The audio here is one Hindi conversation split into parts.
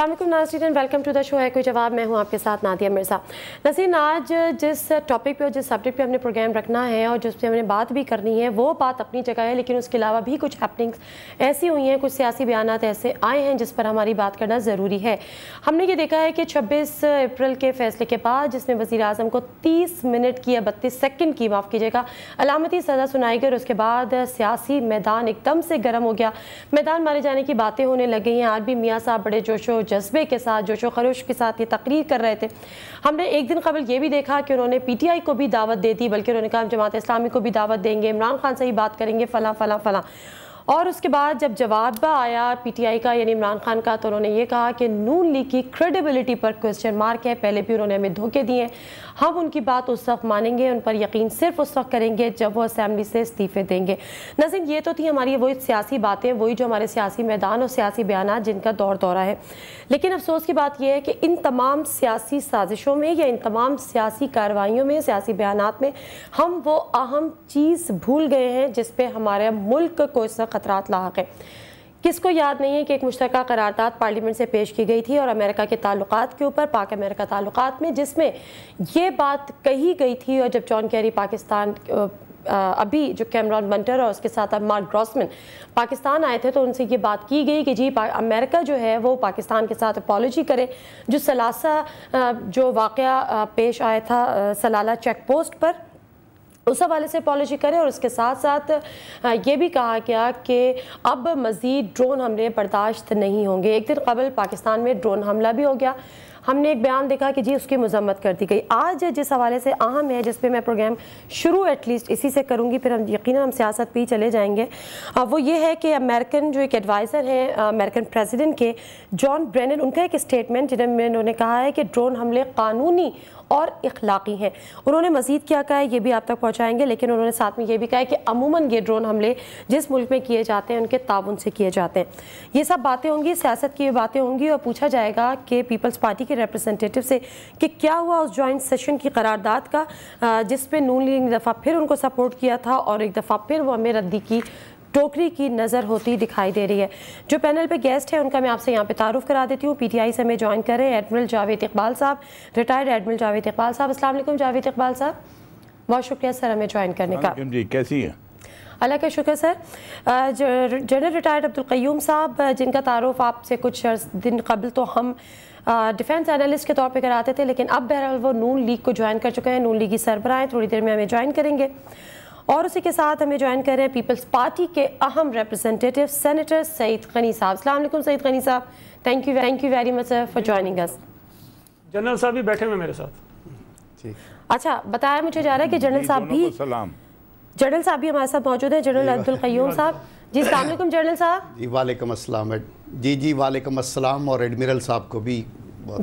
अल्लाह नाजरीन and welcome to the show है कोई जवाब मैं हूँ आपके साथ नादिया मिर्ज़ा नसीन आज जिस टॉपिक पे और जिस सब्जेक्ट पे हमने प्रोग्राम रखना है और जिस पे हमने बात भी करनी है वो बात अपनी जगह है लेकिन उसके अलावा भी कुछ हैपनिंग्स ऐसी हुई हैं कुछ सियासी बयान ऐसे आए हैं जिस पर हमारी बात करना ज़रूरी है हमने ये देखा है कि छब्बीस अप्रैल के फैसले के बाद जिसमें वज़ी अजम को तीस मिनट की या बत्तीस सेकेंड की माफ़ कीजिएगा अलामती सज़ा सुनाई गई और उसके बाद सियासी मैदान एकदम से गर्म हो गया मैदान मारे जाने की बातें होने लग गई हैं आज भी मियाँ साहब बड़े जोशो जज्बे के साथ जोशो खरोश के साथ ये तकरीर कर रहे थे हमने एक दिन कबल ये भी देखा कि उन्होंने पी टी आई को भी दावत दे दी बल्कि उन्होंने कहा जमात इस्लामी को भी दावत देंगे इमरान खान से ही बात करेंगे फ़ला फ़लाँ फ़ला और उसके बाद जब जवाब आया पीटीआई का यानी इमरान खान का तो उन्होंने ये कहा कि नून लीग की क्रेडिबिलिटी पर क्वेश्चन मार्क है पहले भी उन्होंने हमें धोखे दिए हम उनकी बात उस वक्त मानेंगे उन पर यकीन सिर्फ उस वक्त करेंगे जब वो असम्बली से इस्तीफ़े देंगे नजीन ये तो थी हमारी वही सियासी बातें वही जो हमारे सियासी मैदान और सियासी बयान जिनका दौर दौरा है लेकिन अफसोस की बात यह है कि इन तमाम सियासी साजिशों में या इन तमाम सियासी कार्रवाइयों में सियासी बयान में हम वो अहम चीज़ भूल गए हैं जिसपे हमारे मुल्क को इस वक्त खतरात लाक है किसको याद नहीं है कि एक मुश्तर करारदादा पार्लियामेंट से पेश की गई थी और अमेरिका के ताल्लुक के ऊपर पाक अमेरिका ताल्लुक में जिसमें ये बात कही गई थी और जब जॉन कैरी पाकिस्तान अभी जो कैमरॉन मंटर और उसके साथ अब मार्क ग्रॉसमैन पाकिस्तान आए थे तो उनसे ये बात की गई कि जी अमेरिका जो है वो पाकिस्तान के साथ अपॉलोजी करे जो सलासा जो वाक़ पेश आया था सलाला चेक पोस्ट पर उस हवाले से पॉलिसी करें और उसके साथ साथ ये भी कहा गया कि अब मज़ीद ड्रोन हमले बर्दाश्त नहीं होंगे एक दिन कबल पाकिस्तान में ड्रोन हमला भी हो गया हमने एक बयान देखा कि जी उसकी मजम्मत कर दी गई आज जिस हवाले से अहम है जिस पर मैं प्रोग्राम शुरू एटलीस्ट इसी से करूँगी फिर हम यकीन हम सियासत पे चले जाएँगे वो ये है कि अमेरिकन जो एक एडवाइज़र हैं अमेरिकन प्रेसिडेंट के जॉन ब्रेनन उनका एक स्टेटमेंट जिन्हें उन्होंने कहा है कि ड्रोन हमले कानूनी और इखलाकी हैं उन्होंने मजीद क्या कहा है ये भी आप तक पहुँचाएंगे लेकिन उन्होंने साथ में ये भी कहा है कि अमूमन ये ड्रोन हमले जिस मुल्क में किए जाते हैं उनके ताउन से किए जाते हैं ये सब बातें होंगी सियासत की बातें होंगी और पूछा जाएगा कि पीपल्स पार्टी के रिप्रजेंटेटिव से कि क्या हुआ उस जॉइंट सेशन की करारदाद का जिसपे नून लीग दफ़ा फिर उनको सपोर्ट किया था और एक दफ़ा फिर वो हमें रद्दी की टोकरी की नज़र होती दिखाई दे रही है जो पैनल पे गेस्ट हैं उनका मैं आपसे यहाँ पे तारुफ करा देती हूँ पीटीआई से हमें ज्वाइन कर रहे हैं एडमिरल जावेद इकबाल साहब रिटायर्ड एडमिरल जावेद इकबाल साहब असल जावेद इकबाल साहब बहुत शुक्रिया सर हमें ज्वाइन करने का जी कैसी है अल्लाह का शुक्र sir general retired Abdul Qayyum साहब जिनका तारुफ आपसे कुछ दिन कबल तो हम डिफेंस एनालिस्ट के तौर पर कराते थे लेकिन अब बहरहाल वो नून लीग को ज्वाइन कर चुके हैं नून लीग की सरबराह थोड़ी देर में हमें ज्वाइन करेंगे और उसी के साथ हमें ज्वाइन कर रहे हैं पीपल्स पार्टी के अहम रिप्रेजेंटेटिव सेनेटर सईद गनी साहब अलैक्म सईद गनी साहब thank you thank you very much sir for joining us general साहब भी बैठे हुए मेरे साथ अच्छा बताया मुझे जा रहा है कि जनरल साहब भी सलाम जनरल साहब भी हमारे साथ मौजूद हैं जनरल अब्दुल क्यूम साहब जी अलैक्म जनरल साहब जी वालेकुम अस्सलाम जी जी वालेकुम अस्सलाम और एडमिरल साहब को भी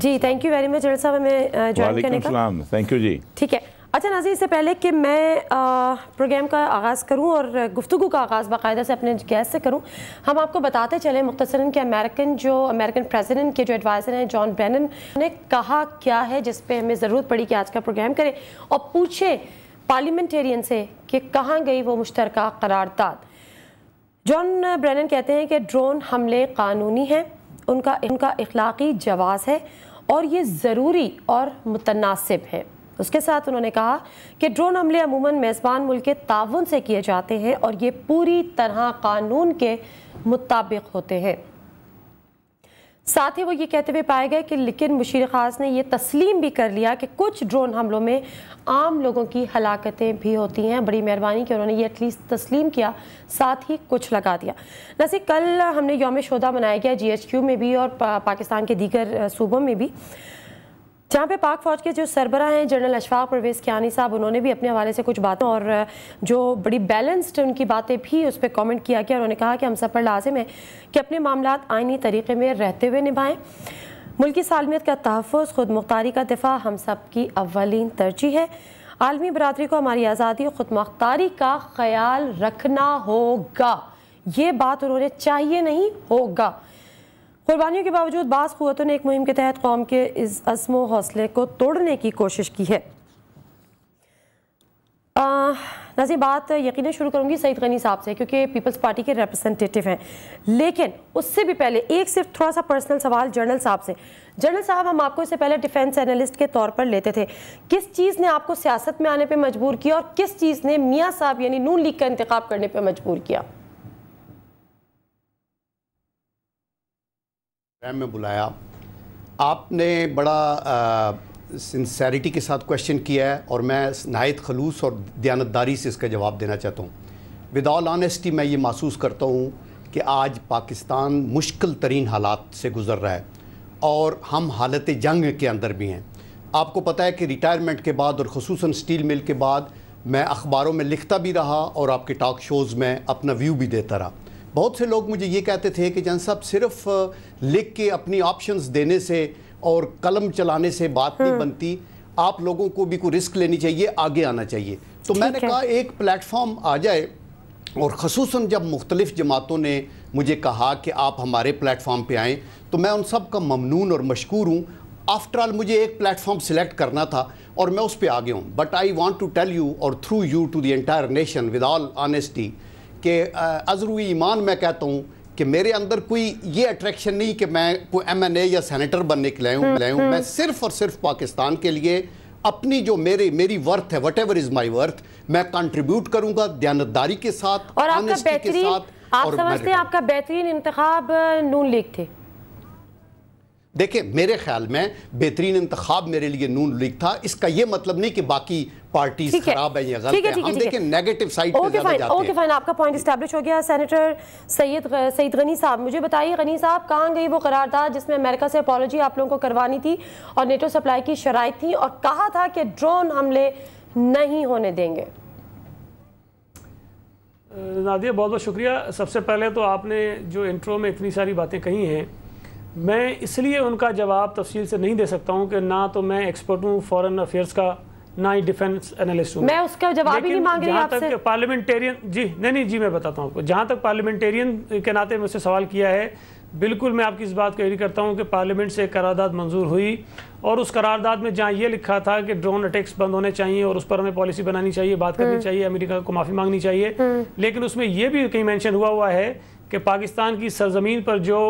जी thank you very much general साहब हमें ज्वाइन करने का थैंक यू जी ठीक है अच्छा नाजी इससे पहले कि मैं प्रोग्राम का आगाज़ करूं और गुफ्तु का आगाज़ बाकायदा से अपने गैस से करूं हम आपको बताते चलें मुख्तसरा कि अमेरिकन जो अमेरिकन प्रेसिडेंट के जो एडवाइज़र हैं जॉन ब्रैनन ने कहा क्या है जिस पे हमें ज़रूरत पड़ी कि आज का प्रोग्राम करें और पूछें पार्लियामेंटेरियन से कि कहाँ गई वो मुश्तर करारदाद जॉन ब्रैनन कहते हैं कि ड्रोन हमले कानूनी हैं उनका उनका इखलाकी जवाज़ है और ये ज़रूरी और मुतनासिब है उसके साथ उन्होंने कहा कि ड्रोन हमले अमूमन मेज़बान मुल्क के ताउन से किए जाते हैं और ये पूरी तरह कानून के मुताबिक होते हैं साथ ही वो ये कहते हुए पाए गए कि लेकिन मुशीर खास ने यह तस्लीम भी कर लिया कि कुछ ड्रोन हमलों में आम लोगों की हलाकतें भी होती हैं बड़ी मेहरबानी कि उन्होंने ये एटलीस्ट तस्लीम किया साथ ही कुछ लगा दिया नसी कल हमने योम शोधा मनाया गया जी एच क्यू में भी और पा, पाकिस्तान के दीगर सूबों में भी जहाँ पे पाक फौज के जो सरबरा हैं जनरल अशफाक परवेज़ कियानी साहब उन्होंने भी अपने हवाले से कुछ बातें और जो बड़ी बैलेंस्ड उनकी बातें भी उस पर कॉमेंट किया गया उन्होंने कहा कि हम सब पर लाजिम है कि अपने मामला आइनी तरीके में रहते हुए निभाएँ मुल्की सालमियत का तहफ़ खुद मुख्तारी का दिफा हम सब की अवलिन तरजीह है आलमी बरदरी को हमारी आज़ादी और खुद मुख्तारी का ख्याल रखना होगा ये बात उन्होंने चाहिए नहीं होगा कुर्बानियों के बावजूद बास क़वतों ने एक मुहिम के तहत कौम के इस असमो हौसले को तोड़ने की कोशिश की है नजी बात यकीन शुरू करूंगी सईद गनी साहब से क्योंकि पीपल्स पार्टी के रिप्रेजेंटेटिव हैं लेकिन उससे भी पहले एक सिर्फ थोड़ा सा पर्सनल सवाल जनरल साहब से जनरल साहब हम आपको इससे पहले डिफेंस एनालिस्ट के तौर पर लेते थे किस चीज़ ने आपको सियासत में आने पर मजबूर किया और किस चीज़ ने मियाँ साहब यानी नून लीग का इंतखब करने पर मजबूर किया टाइम में बुलाया आपने बड़ा सिंसेरिटी के साथ क्वेश्चन किया है और मैं नायत खलूस और दयानतदारी से इसका जवाब देना चाहता हूँ विद ऑल ऑनेस्टी मैं ये महसूस करता हूँ कि आज पाकिस्तान मुश्किल तरीन हालात से गुज़र रहा है और हम हालत जंग के अंदर भी हैं आपको पता है कि रिटायरमेंट के बाद और खसूस स्टील मिल के बाद मैं अखबारों में लिखता भी रहा और आपके टॉक शोज़ में अपना व्यू भी देता रहा बहुत से लोग मुझे ये कहते थे कि जन साहब सिर्फ लिख के अपनी ऑप्शंस देने से और कलम चलाने से बात नहीं हम्म। बनती आप लोगों को भी कोई रिस्क लेनी चाहिए आगे आना चाहिए तो मैंने कहा एक प्लेटफॉर्म आ जाए और खसूस जब मुख्तलिफ़ जमातों ने मुझे कहा कि आप हमारे प्लेटफॉर्म पर आएँ तो मैं उन सब का ममनून और मशहूर हूँ आफ्टर ऑल मुझे एक प्लेटफॉर्म सिलेक्ट करना था और मैं उस पर आ गया हूँ but I want to tell you और through you to the entire nation with all honesty कि अजरू ईमान मैं कहता हूँ कि मेरे अंदर कोई ये अट्रैक्शन नहीं कि मैं कोई एम एन ए या सेनेटर बनने के लिए लाऊँ मैं सिर्फ और सिर्फ पाकिस्तान के लिए अपनी जो मेरे मेरी वर्थ है whatever is my worth मैं कंट्रीब्यूट करूंगा दयानतदारी के साथ और आपका बेहतरीन इंतजाम नून लीग थे देखिए मेरे ख्याल में बेहतरीन इंतखब मेरे लिए नून लीग था इसका ये मतलब नहीं कि बाकी पार्टीज खराब है या गलत है हम देखें नेगेटिव साइड पे ज्यादा जाते हैं ओके फाइन आपका पॉइंट एस्टैब्लिश हो गया सेनेटर सैयद सैयद गनी साहब मुझे बताइए गनी साहब कहां गई वो करारदाद जिसमें अमेरिका से अपोलॉजी आप लोगों को करवानी थी और नेटो सप्लाई की शराइ थी और कहा था कि ड्रोन हमले नहीं होने देंगे नादिया बहुत बहुत शुक्रिया सबसे पहले तो आपने जो इंट्रो में इतनी सारी बातें कही हैं मैं इसलिए उनका जवाब तफसील से नहीं दे सकता हूँ कि ना तो मैं एक्सपर्ट हूँ फॉरेन अफेयर्स का ना ही डिफेंस एनालिस्ट हूँ मैं उसका जवाब ही नहीं मांग रही आपसे तक पार्लियामेंटेरियन जी नहीं नहीं जी मैं बताता हूँ आपको जहाँ तक पार्लियामेंटेरियन के नाते मुझसे सवाल किया है बिल्कुल मैं आपकी इस बात को एग्री करता हूँ कि पार्लियामेंट से एक करारदाद मंजूर हुई और उस करारदाद में जहाँ ये लिखा था कि ड्रोन अटैक्स बंद होने चाहिए और उस पर हमें पॉलिसी बनानी चाहिए बात करनी हम्म। चाहिए अमेरिका को माफ़ी मांगनी चाहिए हम्म। लेकिन उसमें यह भी कहीं मैंशन हुआ हुआ है कि पाकिस्तान की सरजमीन पर जो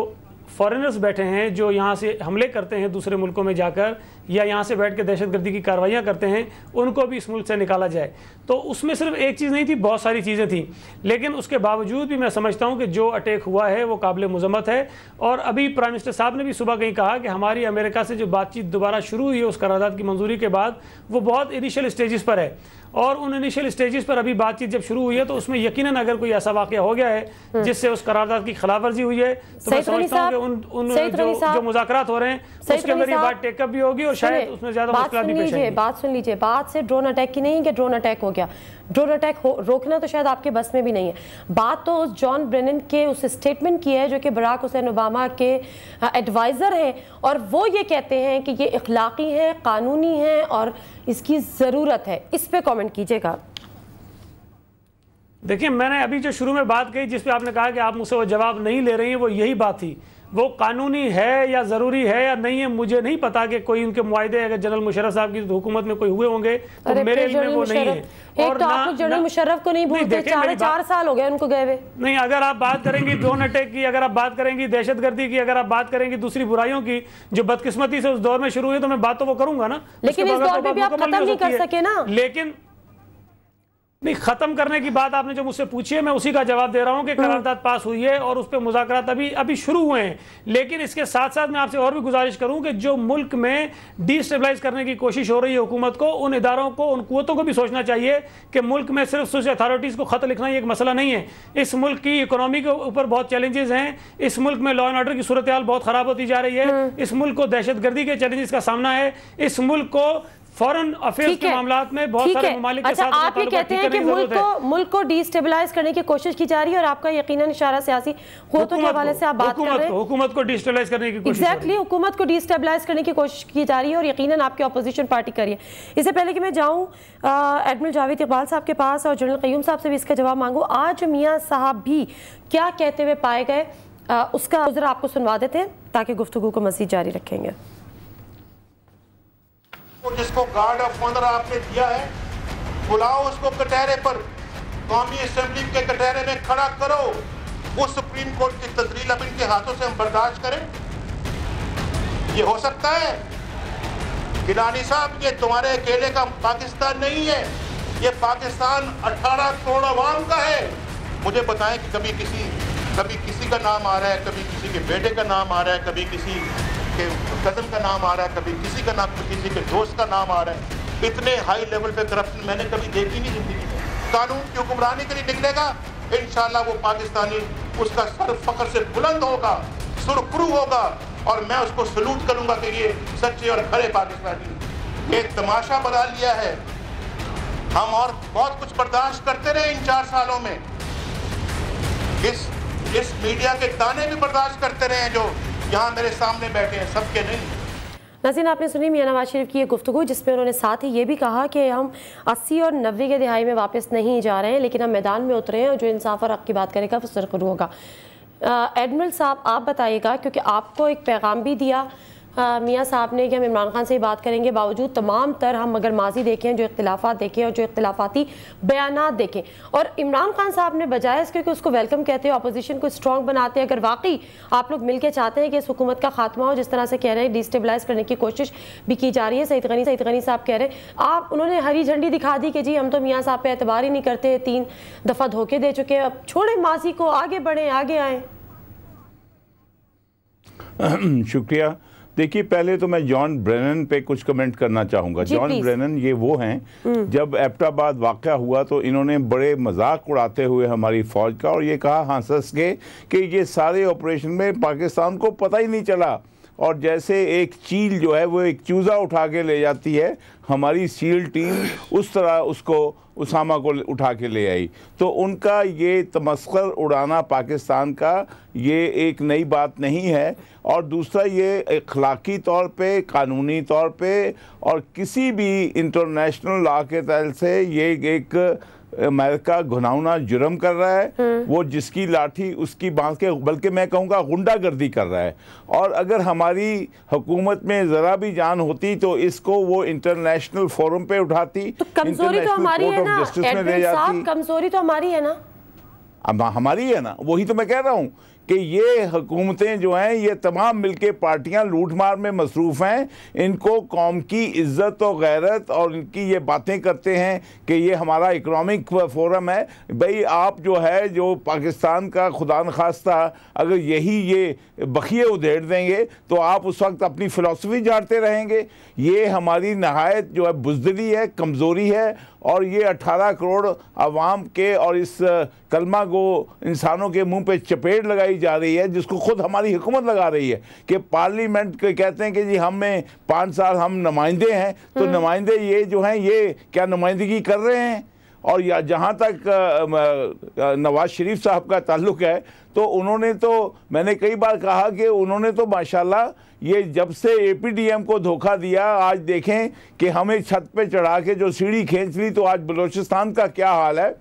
फॉरेनर्स बैठे हैं जो यहाँ से हमले करते हैं दूसरे मुल्कों में जाकर या यहाँ से बैठ के दहशतगर्दी की कार्रवाइयाँ करते हैं उनको भी इस मुल्क से निकाला जाए तो उसमें सिर्फ एक चीज़ नहीं थी बहुत सारी चीज़ें थी लेकिन उसके बावजूद भी मैं समझता हूँ कि जो अटैक हुआ है वो काबिल मजम्मत है और अभी प्राइम मिनिस्टर साहब ने भी सुबह कहीं कहा कि हमारी अमेरिका से जो बातचीत दोबारा शुरू हुई है उस करारदाद की मंजूरी के बाद वो बहुत इनिशियल स्टेजेस पर है और उन इनिशियल स्टेजेस पर अभी बातचीत जब शुरू हुई है तो उसमें यकीनन अगर कोई ऐसा वाक्य हो गया है हम्म। जिससे उस करारदाद की खिलाफ वर्जी हुई है तो मैं समझता हूँ कि उन, उन जो, जो मुजाकर हो रहे हैं उसके अंदर ये बात टेकअप भी होगी और तो शायद उसमें ज्यादा बात सुन लीजिए बात सुन लीजिए बात से ड्रोन अटैक की नहीं कि ड्रोन अटैक हो गया ड्रोन अटैक रोकना तो शायद आपके बस में भी नहीं है बात तो उस जॉन ब्रेनन के उस स्टेटमेंट की है जो कि बराक हुसैन ओबामा के एडवाइज़र हैं और वो ये कहते हैं कि ये इखलाकी है कानूनी है और इसकी ज़रूरत है इस पर कॉमेंट कीजिएगा देखिए मैंने अभी जो शुरू में बात कही जिसपे आपने कहा कि आप मुझसे वो जवाब नहीं ले रही हैं वो यही बात थी वो कानूनी है या ज़रूरी है या नहीं है मुझे नहीं पता कि कोई उनके मुआदे अगर जनरल मुशरफ साहब की हुकूमत में कोई हुए होंगे तो मेरे इल्म में वो नहीं है तो और तो आप जनरल मुशरफ को नहीं भूलते चार, चार साल हो गए उनको गए हुए नहीं अगर आप बात करेंगे ड्रोन अटैक की अगर आप बात करेंगी दहशतगर्दी की अगर आप बात करेंगे दूसरी बुराइयों की जो बदकिस्मती से उस दौर में शुरू हुई तो मैं बात तो वो करूंगा ना लेकिन इस दौर में भी आप खत्म नहीं कर सके ना लेकिन नहीं खत्म करने की बात आपने जो मुझसे पूछी है मैं उसी का जवाब दे रहा हूं कि हम्म। करारदाद पास हुई है और उस पर मुजाकर अभी अभी शुरू हुए हैं लेकिन इसके साथ साथ मैं आपसे और भी गुजारिश करूं कि जो मुल्क में डिस्टेबलाइज करने की कोशिश हो रही है हुकूमत को उन इदारों को उन कुतों को भी सोचना चाहिए कि मुल्क में सिर्फ सोशल अथॉरिटीज़ को खत लिखना ही एक मसला नहीं है इस मुल्क की इकोनॉमी के ऊपर बहुत चैलेंजेस हैं इस मुल्क में लॉ एंड ऑर्डर की सूरत बहुत ख़राब होती जा रही है हम्म। इस मुल्क को दहशत गर्दी के चैलेंजेस का सामना है इस मुल्क को फॉरन अफेयर्स के मामला में बहुत सारे ममालिक अच्छा, के साथ आप ये कहते हैं कि मुल्क को मुल्क को डिस्टेबलाइज करने की कोशिश की जा रही है और आपका यकीन इशारा सियासी कुतों के हवाले से आप बात कर रहे हैं हुकूमत को डिस्टेबलाइज करने की कोशिश एग्जैक्टली हुकूमत को डिस्टेबलाइज करने की कोशिश की जा रही है और यकीन आपकी अपोजिशन पार्टी कर रही है इससे पहले कि मैं जाऊँ एडमिरल जावेद इकबाल साहब के पास और जनरल क्यूम साहब से भी इसका जवाब मांगू आज मियाँ साहब भी क्या कहते हुए पाए गए उसका उजरा आपको सुनवा देते हैं ताकि गुफ्तु को मजीद जारी रखेंगे को जिसको गार्ड ऑफ ऑनर आपने दिया है बुलाओ उसको कटहरे पर कौमी असम्बली के कटहरे में खड़ा करो वो सुप्रीम कोर्ट की तजरील अब इनके हाथों से हम बर्दाश्त करें ये हो सकता है गिलानी साहब ये तुम्हारे अकेले का पाकिस्तान नहीं है ये पाकिस्तान 18 करोड़ अवाम का है मुझे बताएं कि कभी किसी कभी किसी का नाम आ रहा है कभी किसी के बेटे का नाम आ रहा है कभी किसी के कदम का नाम आ रहा है कभी किसी का नाम किसी के दोस्त का नाम आ रहा है इतने हाई लेवल पे करप्शन मैंने कभी देखी नहीं जिंदगी में कानून की हुक्मरानी के लिए निकलेगा इन वो पाकिस्तानी उसका सर फकर से बुलंद होगा सुरखरू होगा और मैं उसको सलूट करूंगा कि ये सच्चे और खड़े पाकिस्तानी ये तमाशा बना लिया है हम और बहुत कुछ बर्दाश्त करते रहे इन चार सालों में इस इस मीडिया के ताने भी बर्दाश्त करते रहे हैं जो यहाँ मेरे सामने बैठे हैं सबके नहीं नसीन आपने सुनी मियाँ नवाज शरीफ की ये गुफ्तु जिसमें उन्होंने साथ ही ये भी कहा कि हम अस्सी और नब्बे के दिहाई में वापस नहीं जा रहे हैं लेकिन हम मैदान में उतरे हैं और जो इंसाफ और आपकी की बात करेगा वो जरूर होगा एडमिरल साहब आप बताइएगा क्योंकि आपको एक पैगाम भी दिया मियाँ साहब ने कि हम इमरान खान से ही बात करेंगे बावजूद तमाम तर हम अगर माजी देखें जो इख्तलाफा देखें और जो इख्तलाफाती बयान देखें और इमरान खान साहब ने बजाय इसके कि उसको वेलकम कहते हैं अपोजिशन को स्ट्रॉन्ग बनाते हैं अगर वाकई आप लोग के चाहते हैं कि इस हुकूमत का खात्मा हो जिस तरह से कह रहे हैं डिस्टेबलाइज करने की कोशिश भी की जा रही है सईद गनी सईद गनी साहब कह रहे हैं आप उन्होंने हरी झंडी दिखा दी कि जी हम तो मियाँ साहब पर एतबार ही नहीं करते तीन दफ़ा धोखे दे चुके हैं अब छोड़ें माजी को आगे बढ़ें आगे आए शुक्रिया देखिए पहले तो मैं जॉन ब्रेनन पे कुछ कमेंट करना चाहूँगा जॉन ब्रेनन ये वो हैं हम्म। जब एप्टाबाद वाक़ हुआ तो इन्होंने बड़े मजाक उड़ाते हुए हमारी फ़ौज का और ये कहा हंसस के कि ये सारे ऑपरेशन में पाकिस्तान को पता ही नहीं चला और जैसे एक चील जो है वो एक चूज़ा उठा के ले जाती है हमारी सील टीम उस तरह उसको उसामा को उठा के ले आई तो उनका ये तमस्कर उड़ाना पाकिस्तान का ये एक नई बात नहीं है और दूसरा ये अखलाकी तौर पे कानूनी तौर पे और किसी भी इंटरनेशनल लॉ के तहत से ये एक अमेरिका घुनावना जुर्म कर रहा है हम्म। वो जिसकी लाठी उसकी बांस के बल्कि मैं कहूँगा गुंडागर्दी कर रहा है और अगर हमारी हुकूमत में ज़रा भी जान होती तो इसको वो इंटरनेशनल फोरम पे उठाती तो कमजोरी तो हमारी है ना कमजोरी तो हमारी है ना हाँ, हमारी है ना वही तो मैं कह रहा हूँ कि ये हुकूमतें जो हैं ये तमाम मिलके पार्टियां लूटमार में मसरूफ़ हैं इनको कौम की इज्जत और गैरत और इनकी ये बातें करते हैं कि ये हमारा इकनॉमिक फोरम है भाई आप जो है जो पाकिस्तान का खुदा खास्ता अगर यही ये बखिए उधेड़ देंगे तो आप उस वक्त अपनी फ़िलासफ़ी जानते रहेंगे ये हमारी नहायत जो है बुजदली है कमज़ोरी है और ये 18 करोड़ आवाम के और इस कलमा को इंसानों के मुंह पे चपेट लगाई जा रही है जिसको खुद हमारी हुकूमत लगा रही है कि पार्लियामेंट कहते हैं कि जी हमें पाँच साल हम नुमाइंदे हैं तो हम्म। नुमाइंदे ये जो हैं ये क्या नुमाइंदगी कर रहे हैं और या जहाँ तक नवाज़ शरीफ साहब का ताल्लुक है तो उन्होंने तो मैंने कई बार कहा कि उन्होंने तो माशाल्लाह ये जब से एपीडीएम को धोखा दिया आज देखें कि हमें छत पे चढ़ा के जो सीढ़ी खींच ली तो आज बलूचिस्तान का क्या हाल है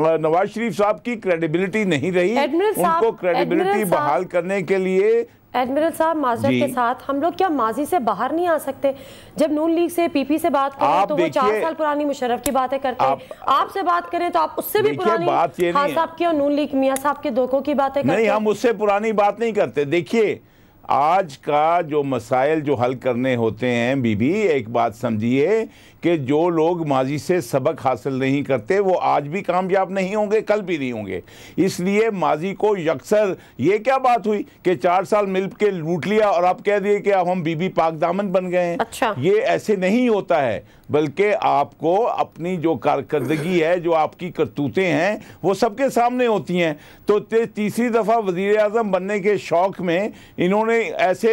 नवाज शरीफ साहब की क्रेडिबिलिटी नहीं रही उनको क्रेडिबिलिटी बहाल करने के लिए एडमिरल साहब माजरत के साथ हम लोग क्या माजी से बाहर नहीं आ सकते जब नून लीग से पीपी से बात करें तो वो चार साल पुरानी मुशरफ की बातें करते हैं आपसे आप बात करें तो आप उससे भी पुरानी बात खान हाँ, साहब की और नून लीग मियाँ साहब के धोखों की बातें करते नहीं हम उससे पुरानी बात नहीं करते देखिए आज का जो मसाइल जो हल करने होते हैं बीबी एक बात समझिए कि जो लोग माजी से सबक हासिल नहीं करते वो आज भी कामयाब नहीं होंगे कल भी नहीं होंगे इसलिए माजी को यकसर ये क्या बात हुई कि चार साल मिल के लूट लिया और आप कह दिए कि अब हम बीबी पाक दामन बन गए हैं अच्छा। ये ऐसे नहीं होता है बल्कि आपको अपनी जो कारकर्दगी है जो आपकी करतूतें हैं वो सबके सामने होती हैं तो तीसरी दफ़ा वजीर अजम बनने के शौक में इन्होंने ऐसे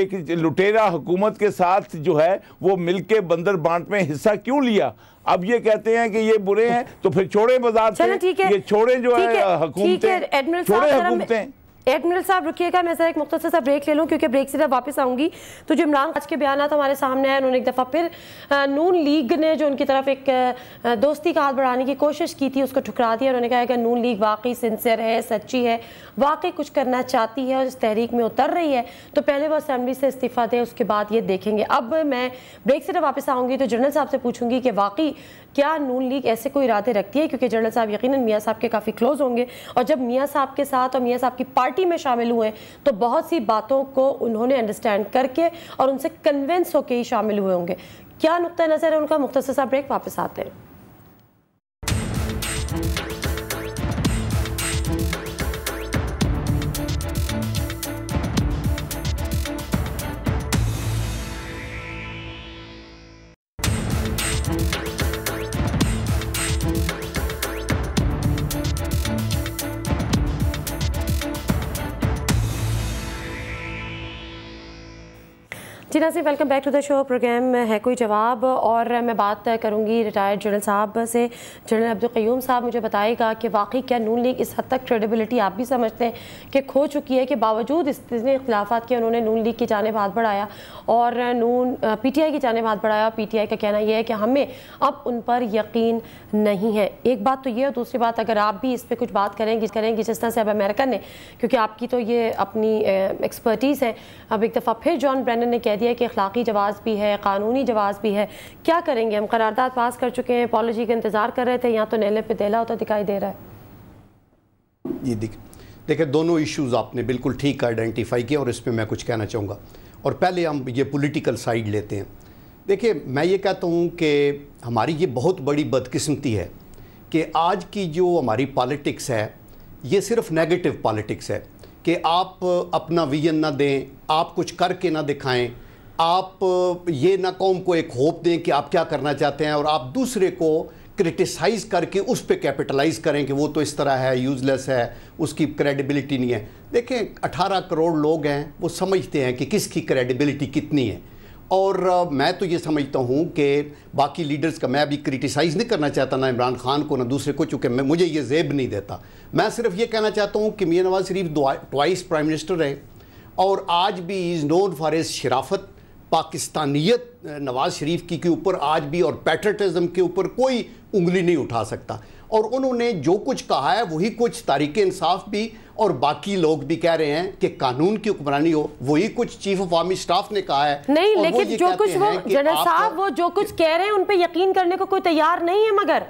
एक लुटेरा हुकूमत के साथ जो है वो मिल के बंदर बांट में हिस्सा क्यों लिया अब ये कहते हैं कि ये बुरे हैं तो फिर छोड़े बाजार से है ये छोड़े जो है हुकूमतें छोड़े हुकूमतें एडमिरल साहब रुकिएगा मैं सर एक मुख्तर सा ब्रेक ले लूँ क्योंकि ब्रेक से जब वापस आऊँगी तो जो इमरान खान के बयान हमारे सामने आए उन्होंने एक दफ़ा फिर नून लीग ने जो उनकी तरफ एक दोस्ती का हाथ बढ़ाने की कोशिश की थी उसको ठुकरा दिया उन्होंने कहा कि नून लीग वाकई सिंसियर है सच्ची है वाकई कुछ करना चाहती है और इस तहरीक में उतर रही है तो पहले वो असम्बली से इस्तीफ़ा दें उसके बाद ये देखेंगे अब मैं ब्रेक से जब वापस आऊँगी तो जनरल साहब से पूछूंगी कि वाकई क्या नून लीग ऐसे कोई इरादे रखती है क्योंकि जनरल साहब यकीन मियाँ साहब के काफ़ी क्लोज होंगे और जब मियाँ साहब के साथ और मियाँ साहब की पार्टी में शामिल हुए तो बहुत सी बातों को उन्होंने अंडरस्टैंड करके और उनसे कन्वेंस होकर ही शामिल हुए होंगे क्या नुकतः नज़र है उनका मुख्तर साहब ब्रेक वापस आते हैं जी नाजिम welcome back to the show program है कोई जवाब और मैं बात करूंगी रिटायर्ड जनरल साहब से जनरल क्यूम साहब मुझे बताएगा कि वाकई क्या नून लीग इस हद तक क्रेडिबिलिटी आप भी समझते हैं कि खो चुकी है कि बावजूद इतने अखिलाफ के उन्होंने नून लीग की जानब हाथ बढ़ाया और नून पी टी आई की जानब हाथ बढ़ाया पी टी आई का कहना यह है कि हमें अब उन पर यकीन नहीं है एक बात तो ये और दूसरी बात अगर आप भी इस पर कुछ बात करें करेंगे जिस तरह से अब अमेरिका ने क्योंकि आपकी तो ये अपनी एक्सपर्टीज़ है अब एक दफ़ा फिर जॉन ब्रैनन ने कह दिया कि अखलाकी जवाब भी है कानूनी जवाब भी है क्या करेंगे हम करारदाद पास कर चुके हैं पॉलिसी का इंतज़ार कर रहे थे यहाँ तो नहले पे देला होता दिखाई दे रहा है ये दिख देखिए दोनों इश्यूज आपने बिल्कुल ठीक आइडेंटिफाई किया और इस पर मैं कुछ कहना चाहूँगा और पहले हम ये पोलिटिकल साइड लेते हैं देखिए मैं ये कहता हूँ कि हमारी ये बहुत बड़ी बदकिस्मती है कि आज की जो हमारी पॉलिटिक्स है ये सिर्फ नेगेटिव पॉलिटिक्स है कि आप अपना विजन ना दें आप कुछ करके ना दिखाएं आप ये ना कौम को एक होप दें कि आप क्या करना चाहते हैं और आप दूसरे को क्रिटिसाइज़ करके उस पर कैपिटलाइज़ करें कि वो तो इस तरह है यूज़लेस है उसकी क्रेडिबिलिटी नहीं है देखें 18 करोड़ लोग हैं वो समझते हैं कि किसकी क्रेडिबिलिटी कितनी है और मैं तो ये समझता हूँ कि बाकी लीडर्स का मैं अभी क्रिटिसाइज़ नहीं करना चाहता ना इमरान खान को ना दूसरे को चूँकि मैं मुझे ये जेब नहीं देता मैं सिर्फ ये कहना चाहता हूँ कि मियाँ Nawaz Sharif twice prime minister है और आज भी इज़ नोन फॉर इज़ शराफत पाकिस्तानियत नवाज़ शरीफ की के ऊपर आज भी और पैट्रटिज़म के ऊपर कोई उंगली नहीं उठा सकता और उन्होंने जो कुछ कहा है वही कुछ तारीख इंसाफ भी और बाकी लोग भी कह रहे हैं कि कानून की हुक्मरानी हो वही कुछ चीफ ऑफ आर्मी स्टाफ ने कहा है नहीं लेकिन जो कुछ वो जनरल साहब वो जो कुछ कह रहे हैं उन पर यकीन करने को कोई तैयार नहीं है मगर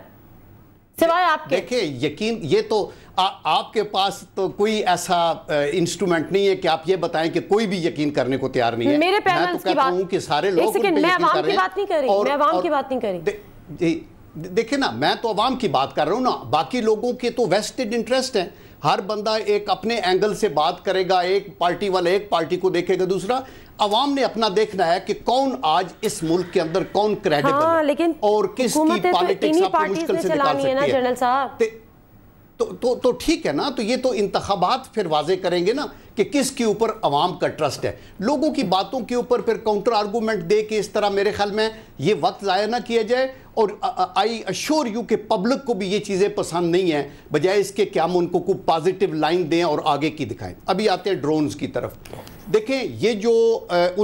सिवाय आप देखिए यकीन ये तो आ, आपके पास तो कोई ऐसा इंस्ट्रूमेंट नहीं है कि आप ये बताएं कि कोई भी यकीन करने को तैयार नहीं है मेरे मैं तो कहता हूं कि सारे लोग मैं अवाम की बात नहीं कर रही मैं की बात नहीं कर रही देखिए ना मैं तो अवाम की बात कर रहा हूँ ना बाकी लोगों के तो वेस्टेड इंटरेस्ट हैं हर बंदा एक अपने एंगल से बात करेगा एक पार्टी वाला एक पार्टी को देखेगा दूसरा अवाम ने अपना देखना है कि कौन आज इस मुल्क के अंदर कौन क्रेडिट हाँ, लेकिन और किसकी पॉलिटिक्स तो आपको मुश्किल से निकाल सकती है ना जनरल साहब तो तो तो ठीक है ना तो ये तो इंतबात फिर वाजे करेंगे ना कि किसके ऊपर अवाम का ट्रस्ट है लोगों की बातों के ऊपर फिर काउंटर आर्गूमेंट दे के इस तरह मेरे ख्याल में ये वक्त ज़ाया ना किया जाए और आई अश्योर यू कि पब्लिक को भी ये चीज़ें पसंद नहीं हैं बजाय इसके क्या हम उनको को पॉजिटिव लाइन दें और आगे की दिखाएं अभी आते हैं ड्रोन्स की तरफ देखें ये जो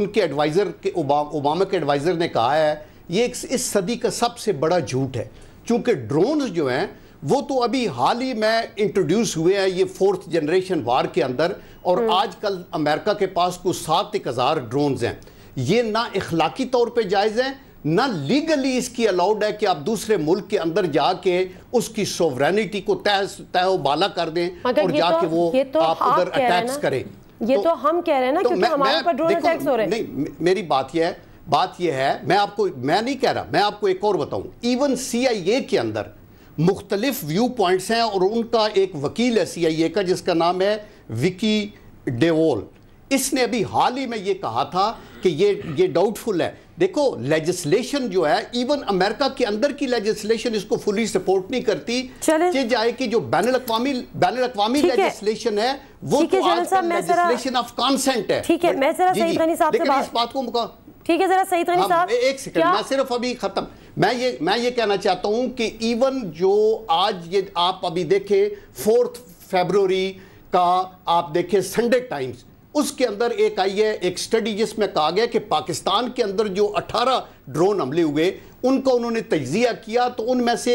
उनके एडवाइज़र के ओबामा के एडवाइज़र ने कहा है ये इस सदी का सबसे बड़ा झूठ है चूँकि ड्रोन्स जो हैं वो तो अभी हाल ही में इंट्रोड्यूस हुए हैं ये फोर्थ जनरेशन वार के अंदर और हम्म। आजकल अमेरिका के पास कुछ सात एक हज़ार ड्रोन हैं ये ना इखलाकी तौर पे जायज़ हैं ना लीगली इसकी अलाउड है कि आप दूसरे मुल्क के अंदर जाके उसकी सोवरेनिटी को तय तय बाला कर दें और जाके तो, वो तो आप उधर अटैक्स करें ये तो, तो हम कह रहे हैं ना तो क्योंकि हमारे पर ड्रोन अटैक्स हो रहे हैं नहीं मेरी बात यह है बात यह है मैं आपको मैं नहीं कह रहा मैं आपको एक और बताऊं इवन सीआईए के अंदर मुख्तलिफ व्यू पॉइंट्स हैं और उनका एक वकील है सी आई ए का जिसका नाम है विकी डेवोल इसने अभी हाल ही में ये कहा था कि ये ये डाउटफुल है देखो लेजिस्लेशन जो है इवन अमेरिका के अंदर की लेजिस्लेशन इसको फुली सपोर्ट नहीं करती चले जाए कि जो बैन अवी बैन लेजिस्लेशन है वो तो लेजिस्लेशन ऑफ कॉन्सेंट है ठीक है मैं जरा सही साहब से बात को मुका ठीक है जरा सही रही तो हाँ, साहब एक सेकंड मैं सिर्फ अभी खत्म मैं ये मैं ये कहना चाहता हूं कि इवन जो आज ये आप अभी देखें फोर्थ फेबररी का आप देखें संडे टाइम्स उसके अंदर एक आई है एक स्टडी जिसमें कहा गया कि पाकिस्तान के अंदर जो 18 ड्रोन हमले हुए उनको उन्होंने तजिया किया तो उनमें से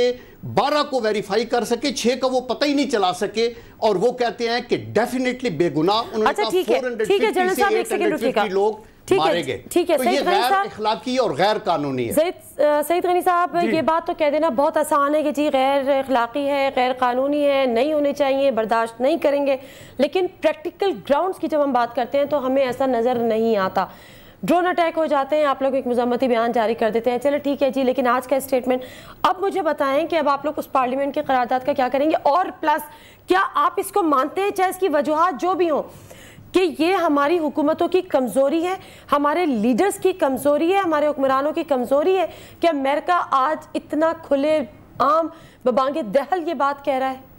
12 को वेरीफाई कर सके 6 का वो पता ही नहीं चला सके और वो कहते हैं कि डेफिनेटली बेगुनाह उन्होंने अच्छा, कहा 450 से 850 लोग ठीक है तो सईद गनी साहब ये बात तो कह देना बहुत आसान है कि जी गैर अखलाकी है गैर कानूनी है नहीं होने चाहिए बर्दाश्त नहीं करेंगे लेकिन प्रैक्टिकल ग्राउंड की जब हम बात करते हैं तो हमें ऐसा नज़र नहीं आता ड्रोन अटैक हो जाते हैं आप लोग एक मजम्मती बयान जारी कर देते हैं चलो ठीक है जी लेकिन आज का स्टेटमेंट अब मुझे बताएं कि अब आप लोग उस पार्लियामेंट के करारदाद का क्या करेंगे और प्लस क्या आप इसको मानते हैं चाहे इसकी वजूहत जो भी हों कि ये हमारी हुकूमतों की कमज़ोरी है हमारे लीडर्स की कमज़ोरी है हमारे हुक्मरानों की कमज़ोरी है कि अमेरिका आज इतना खुले आम बबांगे दहल ये बात कह रहा है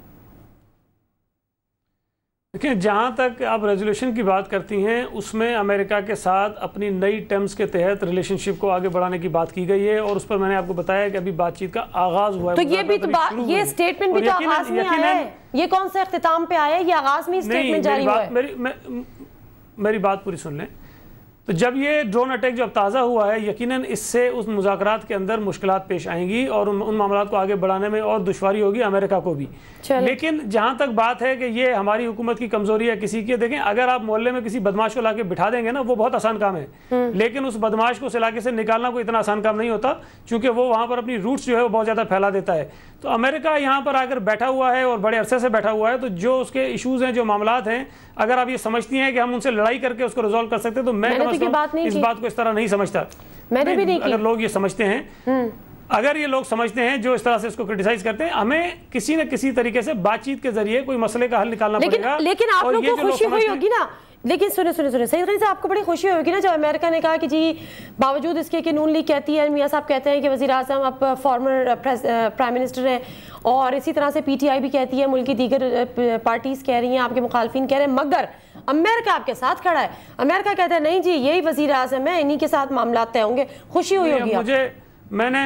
देखिए जहाँ तक आप रेजोल्यूशन की बात करती हैं उसमें अमेरिका के साथ अपनी नई टर्म्स के तहत रिलेशनशिप को आगे बढ़ाने की बात की गई है और उस पर मैंने आपको बताया कि अभी बातचीत का आगाज हुआ तो ये भी तो मतलब ये स्टेटमेंट भी तो आगाज में आया है ये कौन सा अख्ताम पे आया है ये आगाज में स्टेटमेंट जारी हुआ है मेरी बात पूरी सुन लें तो जब ये ड्रोन अटैक जो अब ताज़ा हुआ है यकीनन इससे उस मुजाकर के अंदर मुश्किल पेश आएंगी और उन, उन मामला को आगे बढ़ाने में और दुशारी होगी अमेरिका को भी लेकिन जहाँ तक बात है कि ये हमारी हुकूमत की कमज़ोरी है किसी की देखें अगर आप मोहल्ले में किसी बदमाश को ला के बिठा देंगे ना वो बहुत आसान काम है हम्म। लेकिन उस बदमाश को उस इलाके से निकालना कोई इतना आसान काम नहीं होता चूंकि वो वहाँ पर अपनी रूट्स जो है वो बहुत ज़्यादा फैला देता है तो अमेरिका यहाँ पर आकर बैठा हुआ है और बड़े अरसे से बैठा हुआ है तो जो उसके इशूज़ हैं जो मामला हैं अगर आप ये समझती हैं कि हम उनसे लड़ाई करके उसको रिजोल्व कर सकते हैं तो मैं की बात नहीं इस बात को इस तरह नहीं समझता मैंने भी नहीं अगर लोग ये समझते हैं हम्म। अगर ये लोग समझते हैं जो इस तरह से इसको क्रिटिसाइज करते हैं हमें किसी न किसी तरीके से बातचीत के जरिए कोई मसले का हल निकालना लेकिन, पड़ेगा लेकिन आप लोगों को खुशी हुई होगी ना लेकिन सुने सुने सुने सही से आपको बड़ी खुशी होगी ना जब अमेरिका ने कहा कि जी बावजूद इसके कि नून लीग कहती है मियाँ साहब कहते हैं कि वजी अजम आप फॉर्मर प्राइम मिनिस्टर हैं और इसी तरह से पी टी आई भी कहती है मुल्क की दीगर पार्टीज़ uh, कह रही हैं आपके मुखालफी कह रहे हैं मगर अमेरिका आपके साथ खड़ा है अमेरिका कहता है नहीं जी यही वजी अजम है इन्हीं के साथ मामला तय होंगे खुशी हुई होगी मुझे मैंने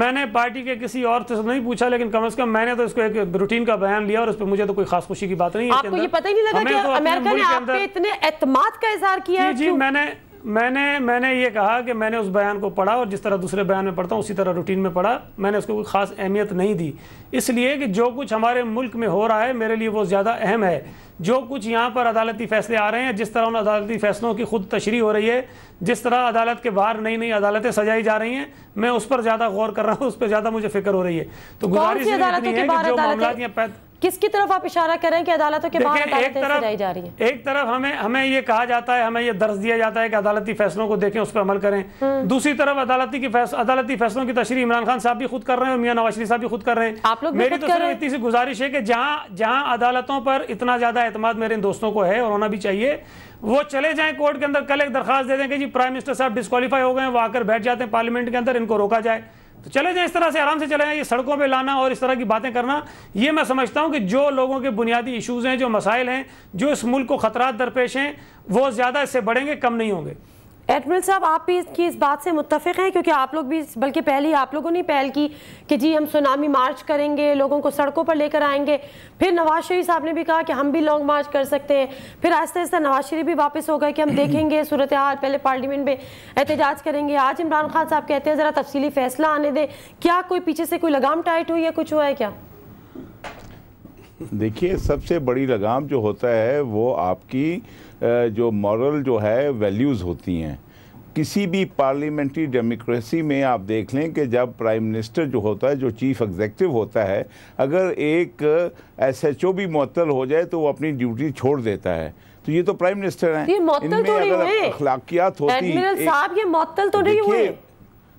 मैंने पार्टी के किसी और से नहीं पूछा लेकिन कम से कम मैंने तो इसको एक रूटीन का बयान लिया और उस पर मुझे तो कोई खास खुशी की बात नहीं है आपको ये पता ही नहीं लगा कि तो अमेरिका ने आप पे इतने एतमाद का इजहार किया है जी मैंने मैंने मैंने ये कहा कि मैंने उस बयान को पढ़ा और जिस तरह दूसरे बयान में पढ़ता हूँ उसी तरह रूटीन में पढ़ा मैंने उसको कोई ख़ास अहमियत नहीं दी इसलिए कि जो कुछ हमारे मुल्क में हो रहा है मेरे लिए वो ज़्यादा अहम है जो कुछ यहाँ पर अदालती फ़ैसले आ रहे हैं जिस तरह उन अदालती फ़ैसलों की खुद तशरी हो रही है जिस तरह अदालत के बाहर नई नई अदालतें सजाई जा रही हैं मैं उस पर ज़्यादा गौर कर रहा हूँ उस पर ज़्यादा मुझे फिक्र हो रही है तो गुजारिश है किसकी तरफ आप इशारा करें कि अदालतों के बाहर एक तरफ जा रही है एक तरफ हमें हमें ये कहा जाता है हमें ये दर्ज दिया जाता है कि अदालती फैसलों को देखें उस पर अमल करें हम्म। दूसरी तरफ अदालती की फैस, अदालती फैसलों की तशरी इमरान खान साहब भी खुद कर रहे हैं और मियाँ नवाज शरीफ साहब भी खुद कर रहे हैं आप लोग मेरी तो इतनी सी गुजारिश है कि जहाँ जहाँ अदालतों पर इतना ज़्यादा अहतमाद मेरे इन दोस्तों को है और होना भी चाहिए वो चले जाएं कोर्ट के अंदर कल एक दरखास्त दे दें कि जी प्राइम मिनिस्टर साहब डिस्कालीफाई हो गए वो आकर बैठ जाते हैं पार्लियामेंट के अंदर इनको रोका जाए तो चले जाएं इस तरह से आराम से चले जाएं ये सड़कों पे लाना और इस तरह की बातें करना ये मैं समझता हूँ कि जो लोगों के बुनियादी इशूज़ हैं जो मसाइल हैं जो इस मुल्क को ख़तरात दरपेश हैं वो ज़्यादा इससे बढ़ेंगे कम नहीं होंगे एडमिरल साहब आप भी इसकी इस बात से मुतफ़ हैं क्योंकि आप लोग भी बल्कि पहले ही आप लोगों ने पहल की कि जी हम सुनामी मार्च करेंगे लोगों को सड़कों पर लेकर आएंगे फिर नवाज शरीफ साहब ने भी कहा कि हम भी लॉन्ग मार्च कर सकते हैं फिर आहिस्ता आहिस्ता नवाज शरीफ भी वापस हो गए कि हम देखेंगे सूरत हाल पहले पार्लियामेंट में एहतजाज करेंगे आज इमरान खान साहब कहते हैं ज़रा तफसली फैसला आने दें क्या कोई पीछे से कोई लगाम टाइट हुई या कुछ हुआ है क्या देखिए सबसे बड़ी लगाम जो होता है वो आपकी जो मॉरल जो है वैल्यूज़ होती हैं किसी भी पार्लियामेंट्री डेमोक्रेसी में आप देख लें कि जब प्राइम मिनिस्टर जो होता है जो चीफ एग्जेक्टिव होता है अगर एक एसएचओ भी मअतल हो जाए तो वो अपनी ड्यूटी छोड़ देता है तो ये तो प्राइम मिनिस्टर हैं इनमें तो अगर अखलाकियात होती साहब ये मअतल तो नहीं हुए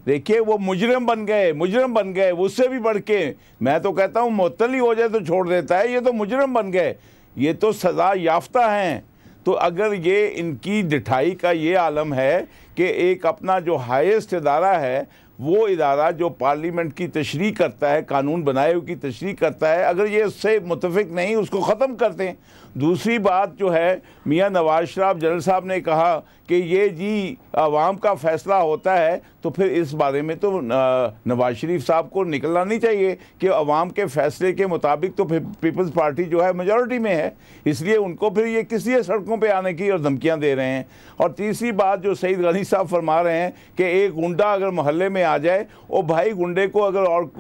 देखिए वो मुजरम बन गए मुजरम बन गए उससे भी बढ़ के मैं तो कहता हूँ मअतली हो जाए तो छोड़ देता है ये तो मुजरम बन गए ये तो सज़ा याफ्ता हैं तो अगर ये इनकी दिठाई का ये आलम है कि एक अपना जो हाइस्ट अदारा है वो इदारा जो पार्लियामेंट की तशरी करता है कानून बनाए की तशरी करता है अगर ये इससे मुतफिक नहीं उसको ख़त्म करते हैं दूसरी बात जो है मियाँ नवाज शराफ जनरल साहब ने कहा कि ये जी आवाम का फैसला होता है तो फिर इस बारे में तो नवाज शरीफ साहब को निकलना नहीं चाहिए कि अवाम के फैसले के मुताबिक तो पीपल्स पार्टी जो है मेजोरिटी में है इसलिए उनको फिर ये किस लिए सड़कों पे आने की और धमकियां दे रहे हैं और तीसरी बात जो सईद गनी साहब फरमा रहे हैं कि एक गुंडा अगर मोहल्ले में आ जाए वो भाई गुंडे को अगर और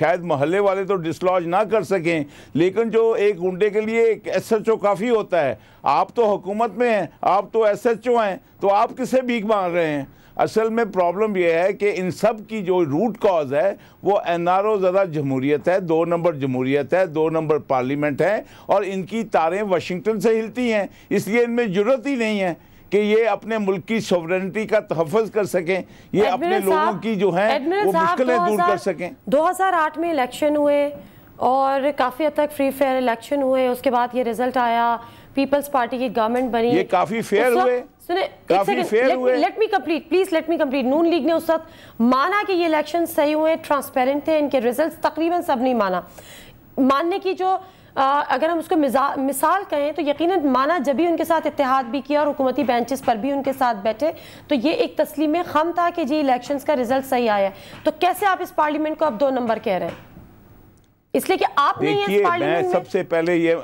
शायद मोहल्ले वाले तो डिसलॉज ना कर सकें लेकिन जो एक गुंडे के लिए एक एस काफ़ी होता है आप तो हुकूमत में हैं आप तो एस हैं तो आप किसे भीख मांग रहे हैं असल में प्रॉब्लम यह है कि इन सब की जो रूट कॉज है वो एन आर ओ ज़्यादा जमहूरीत है दो नंबर जमहूरीत है दो नंबर पार्लियामेंट है और इनकी तारें वाशिंगटन से हिलती हैं इसलिए इनमें जरूरत ही नहीं है कि ये अपने मुल्क की सोवरेनिटी का तहफ़ कर सकें ये अपने लोगों की जो है वो मुश्किलें दूर कर सकें दो हज़ार आठ में इलेक्शन हुए और काफ़ी हद तक फ्री फेयर इलेक्शन हुए उसके बाद ये रिजल्ट आया पीपल्स पार्टी की गवर्नमेंट बनी ये काफी फेयर हुए सुने काफी फेयर हुए let me complete please let me complete Noon league ने उस वक्त माना कि ये इलेक्शन सही हुए ट्रांसपेरेंट थे इनके रिजल्ट्स तकरीबन सब नहीं माना मानने की जो आ, अगर हम उसको मिसाल कहें तो यकीनन माना जब भी उनके साथ इतिहाद भी किया और हुकूमती बेंचेस पर भी उनके साथ बैठे तो ये एक तस्लीम खम था कि जी इलेक्शन का रिजल्ट सही आया तो कैसे आप इस पार्लियामेंट को अब दो नंबर कह रहे हैं इसलिए कि आप नहीं है इस पार्लियामेंट सबसे पहले ये